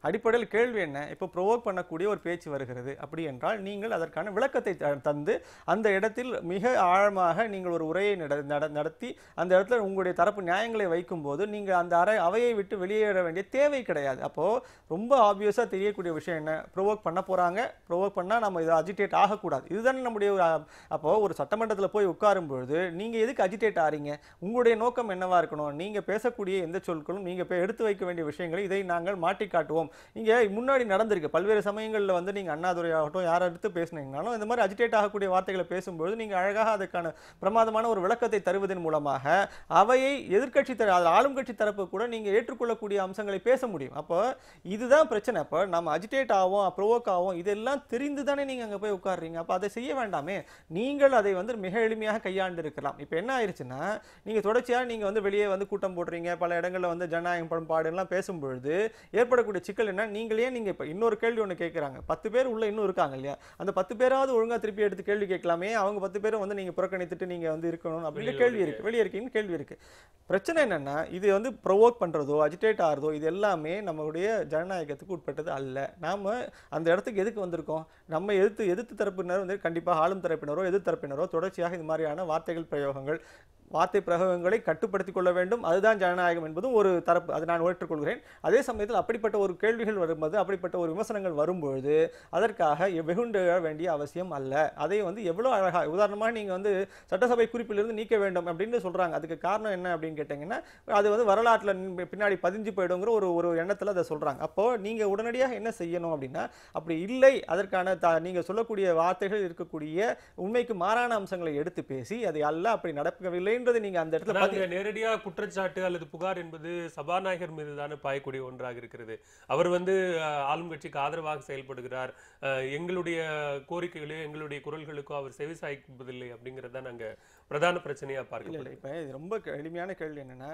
அடிப்படையில் கேள்வி என்ன இப்போ ப்ரொவோக் பண்ணக்கூடிய ஒரு பேச்சு வருகிறது அப்படி என்றால் நீங்கள் அதற்கான விளக்கத்தை தந்து அந்த இடத்தில் மிக ஆழமாக நீங்கள் ஒரு உரையை நடத்தி அந்த இடத்துல உங்களுடைய தரப்பு நியாயங்களை வைக்கும்போது நீங்கள் அந்த அறை அவையை விட்டு வெளியேற வேண்டிய தேவை கிடையாது அப்போது ரொம்ப ஆப்வியஸாக தெரியக்கூடிய விஷயம் என்ன ப்ரொவோக் பண்ண போகிறாங்க ப்ரொவோக் பண்ணால் நம்ம இதை அஜிடேட் ஆகக்கூடாது இதுதானே நம்முடைய அப்போது ஒரு சட்டமன்றத்தில் போய் உட்காரும் பொழுது நீங்கள் எதுக்கு அஜிடேட் ஆறீங்க உங்களுடைய நோக்கம் என்னவாக இருக்கணும் நீங்கள் பேசக்கூடிய எந்த சொற்களும் நீங்கள் எடுத்து வைக்க வேண்டிய விஷயங்களை இதை நாங்கள் மாட்டி காட்டுவோம் இங்கே முன்னாடி நடந்திருக்கு பல்வேறு சமயங்களில் வந்து நீங்கள் அண்ணாதுரை ஆகட்டும் யாரை எடுத்து பேசினீங்கனாலும் இந்த மாதிரி அஜிடேட் ஆகக்கூடிய வார்த்தைகளை பேசும்போது நீங்கள் அழகாக அதற்கான பிரமாதமான ஒரு விளக்கத்தை தருவதன் மூலமாக அவையை எதிர்கட்சி தர ஆளும் கட்சி தரப்பு கூட நீங்கள் ஏற்றுக்கொள்ளக்கூடிய அம்சங்களை பேச முடியும் அப்போ இதுதான் பிரச்சனை அப்போ நம்ம அஜிடேட் ஆகும் ப்ரோவோக் ஆகும் இதெல்லாம் தெரிந்து தானே நீங்கள் அங்கே போய் உட்காடுறீங்க அப்போ அதை செய்ய வேண்டாமே நீங்கள் அதை வந்து மிக எளிமையாக கையாண்டு இருக்கலாம் இப்போ என்ன ஆயிடுச்சுன்னா நீங்கள் தொடர்ச்சியாக நீங்கள் வந்து வெளியே வந்து கூட்டம் போடுறீங்க பல இடங்களில் வந்து ஜனநாயகம் படம் பாடுலாம் பேசும்பொழுது ஏற்படக்கூடிய சிக்கல் சிக்கல் என்ன நீங்களே நீங்கள் இப்போ இன்னொரு கேள்வி ஒன்று கேட்குறாங்க பத்து பேர் உள்ள இன்னும் இருக்காங்க இல்லையா அந்த பத்து பேராவது ஒழுங்காக திருப்பி எடுத்து கேள்வி கேட்கலாமே அவங்க பத்து பேரும் வந்து நீங்கள் புறக்கணித்துட்டு நீங்கள் வந்து இருக்கணும் அப்படின்னு கேள்வி இருக்குது வெளியே இருக்கீங்கன்னு கேள்வி இருக்குது பிரச்சனை என்னென்னா இது வந்து ப்ரொவோக் பண்ணுறதோ அஜிடேட் ஆகிறதோ இது எல்லாமே நம்மளுடைய ஜனநாயகத்துக்கு உட்பட்டது அல்ல நாம் அந்த இடத்துக்கு எதுக்கு வந்திருக்கோம் நம்ம எதிர்த்து எதிர்த்து தரப்பினர் வந்து கண்டிப்பாக ஆளும் தரப்பினரோ எதிர்த்து தரப்பினரோ தொடர்ச்சியாக இது மாதிரியான வார்த்தைகள் பிரயோகங்கள் வார்த்தை பிரகங்களை கட்டுப்படுத்திக் கொள்ள வேண்டும் அதுதான் ஜனநாயகம் என்பதும் ஒரு தரப்பு அதை நான் ஏற்றுக்கொள்கிறேன் அதே சமயத்தில் அப்படிப்பட்ட ஒரு கேள்விகள் வரும்போது அப்படிப்பட்ட ஒரு விமர்சனங்கள் வரும்பொழுது அதற்காக வெகுண்டு வேண்டிய அவசியம் அல்ல அதை வந்து எவ்வளோ அழகாக உதாரணமாக நீங்கள் வந்து சட்டசபை குறிப்பிலிருந்து நீக்க வேண்டும் அப்படின்னு சொல்கிறாங்க அதுக்கு காரணம் என்ன அப்படின்னு கேட்டிங்கன்னா அது வந்து வரலாற்றில் பின்னாடி பதிஞ்சு போயிடுங்கிற ஒரு ஒரு எண்ணத்தில் அதை சொல்கிறாங்க அப்போது நீங்கள் உடனடியாக என்ன செய்யணும் அப்படின்னா அப்படி இல்லை அதற்கான த நீங்கள் சொல்லக்கூடிய வார்த்தைகள் இருக்கக்கூடிய உண்மைக்கு மாறான அம்சங்களை எடுத்து பேசி அதை அல்ல அப்படி நடக்கவில்லை இல்லைன்றது நீங்க அந்த இடத்துல நேரடியா குற்றச்சாட்டு அல்லது புகார் என்பது சபாநாயகர் மீது தானே பாயக்கூடிய ஒன்றாக இருக்கிறது அவர் வந்து ஆளும் கட்சிக்கு ஆதரவாக செயல்படுகிறார் எங்களுடைய கோரிக்கைகளோ எங்களுடைய குரல்களுக்கோ அவர் செவி சாய்ப்பதில்லை அப்படிங்கிறத நாங்க பிரதான பிரச்சனையா பார்க்கல இப்ப ரொம்ப எளிமையான கேள்வி என்னன்னா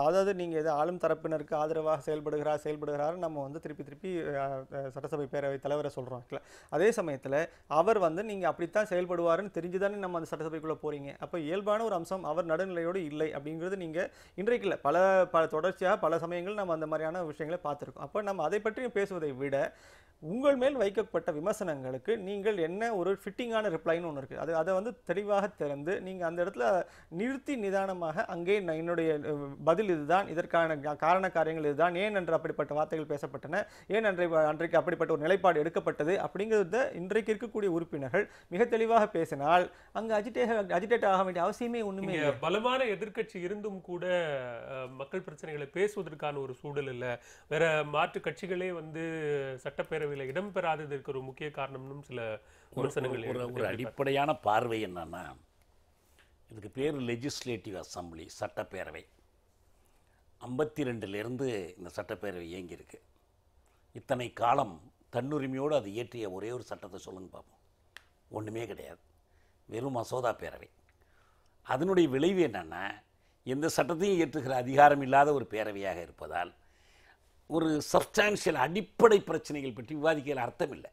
அதாவது நீங்கள் எது ஆளும் தரப்பினருக்கு ஆதரவாக செயல்படுகிறார் செயல்படுகிறார் நம்ம வந்து திருப்பி திருப்பி சட்டசபை பேரவை தலைவரை சொல்கிறோம் இல்லை அதே சமயத்தில் அவர் வந்து நீங்கள் அப்படித்தான் செயல்படுவார்னு தெரிஞ்சு தானே நம்ம அந்த சட்டசபைக்குள்ளே போகிறீங்க அப்போ இயல்பான ஒரு அம்சம் அவர் நடுநிலையோடு இல்லை அப்படிங்கிறது நீங்கள் இன்றைக்கு இல்லை பல பல தொடர்ச்சியாக பல சமயங்கள் நம்ம அந்த மாதிரியான விஷயங்களை பார்த்துருக்கோம் அப்போ நம்ம அதை பற்றியும் பேசுவதை விட உங்கள் மேல் வைக்கப்பட்ட விமர்சனங்களுக்கு நீங்கள் என்ன ஒரு ஃபிட்டிங்கான ரிப்ளைன்னு ஒன்று இருக்குது அது அதை வந்து தெளிவாக திறந்து நீங்கள் அந்த இடத்துல நிறுத்தி நிதானமாக அங்கே என்னுடைய பதில் இதுதான் இதற்கான காரண காரியங்கள் இதுதான் ஏன் என்று அப்படிப்பட்ட வார்த்தைகள் பேசப்பட்டன ஏன் அன்றை அன்றைக்கு அப்படிப்பட்ட ஒரு நிலைப்பாடு எடுக்கப்பட்டது அப்படிங்கிறத இன்றைக்கு இருக்கக்கூடிய உறுப்பினர்கள் மிக தெளிவாக பேசினால் அங்கே அஜிடேட் அஜிடேட் ஆக வேண்டிய அவசியமே ஒன்றுமே பலமான எதிர்கட்சி இருந்தும் கூட மக்கள் பிரச்சனைகளை பேசுவதற்கான ஒரு சூழல் இல்லை வேற மாற்று கட்சிகளே வந்து சட்டப்பேரவை சட்டப்பேரவையில் இடம்பெறாததற்கு ஒரு முக்கிய காரணம்னு சில விமர்சனங்கள் ஒரு அடிப்படையான பார்வை என்னன்னா இதுக்கு பேர் லெஜிஸ்லேட்டிவ் அசம்பிளி சட்டப்பேரவை ஐம்பத்தி ரெண்டுலேருந்து இந்த சட்டப்பேரவை இயங்கியிருக்கு இத்தனை காலம் தன்னுரிமையோடு அது இயற்றிய ஒரே ஒரு சட்டத்தை சொல்லுங்க பார்ப்போம் ஒன்றுமே கிடையாது வெறும் மசோதா பேரவை அதனுடைய விளைவு என்னென்னா எந்த சட்டத்தையும் இயற்றுகிற அதிகாரம் இல்லாத ஒரு பேரவையாக இருப்பதால் ஒரு சப்ஸ்டான்ஷியல் அடிப்படை பிரச்சனைகள் பற்றி விவாதிக்கிற அர்த்தம் இல்லை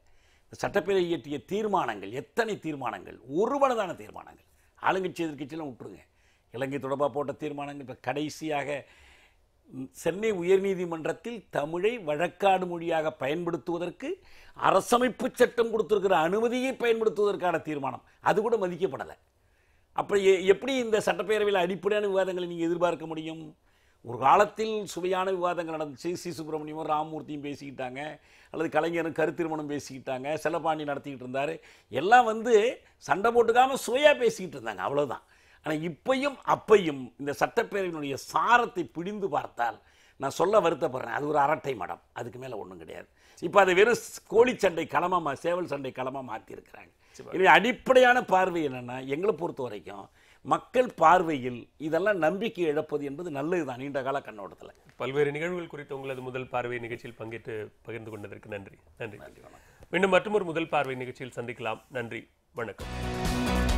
சட்டப்பேரவை இயற்றிய தீர்மானங்கள் எத்தனை தீர்மானங்கள் ஒருவனதான தீர்மானங்கள் ஆளுங்கட்சி எதிர்கட்சியெல்லாம் விட்டுருங்க இலங்கை தொடர்பாக போட்ட தீர்மானங்கள் இப்போ கடைசியாக சென்னை உயர்நீதிமன்றத்தில் தமிழை வழக்காடு மொழியாக பயன்படுத்துவதற்கு அரசமைப்பு சட்டம் கொடுத்துருக்கிற அனுமதியை பயன்படுத்துவதற்கான தீர்மானம் அது கூட மதிக்கப்படலை அப்போ எப்படி இந்த சட்டப்பேரவையில் அடிப்படையான விவாதங்களை நீங்கள் எதிர்பார்க்க முடியும் ஒரு காலத்தில் சுவையான விவாதங்கள் நடந்துச்சு சி சுப்பிரமணியமும் ராமமூர்த்தியும் பேசிக்கிட்டாங்க அல்லது கலைஞரும் கருத்திருமணம் பேசிக்கிட்டாங்க செல்லப்பாண்டி நடத்திக்கிட்டு இருந்தார் எல்லாம் வந்து சண்டை போட்டுக்காமல் சுவையாக பேசிக்கிட்டு இருந்தாங்க அவ்வளோதான் ஆனால் இப்பையும் அப்பையும் இந்த சட்டப்பேரவையினுடைய சாரத்தை பிடிந்து பார்த்தால் நான் சொல்ல வருத்தப்படுறேன் அது ஒரு அரட்டை மடம் அதுக்கு மேலே ஒன்றும் கிடையாது இப்போ அதை வெறும் கோழி சண்டை களமாக சேவல் சண்டை களமாக மாற்றிருக்கிறாங்க இது அடிப்படையான பார்வை என்னென்னா எங்களை பொறுத்த வரைக்கும் மக்கள் பார்வையில் இதெல்லாம் நம்பிக்கை இழப்பது என்பது நல்லதுதான் நீண்ட கால கண்ணோட்டத்தில் பல்வேறு நிகழ்வுகள் குறித்து உங்களது முதல் பார்வை நிகழ்ச்சியில் பங்கேற்று பகிர்ந்து கொண்டதற்கு நன்றி நன்றி நன்றி வணக்கம் மீண்டும் மற்றொரு முதல் பார்வை நிகழ்ச்சியில் சந்திக்கலாம் நன்றி வணக்கம்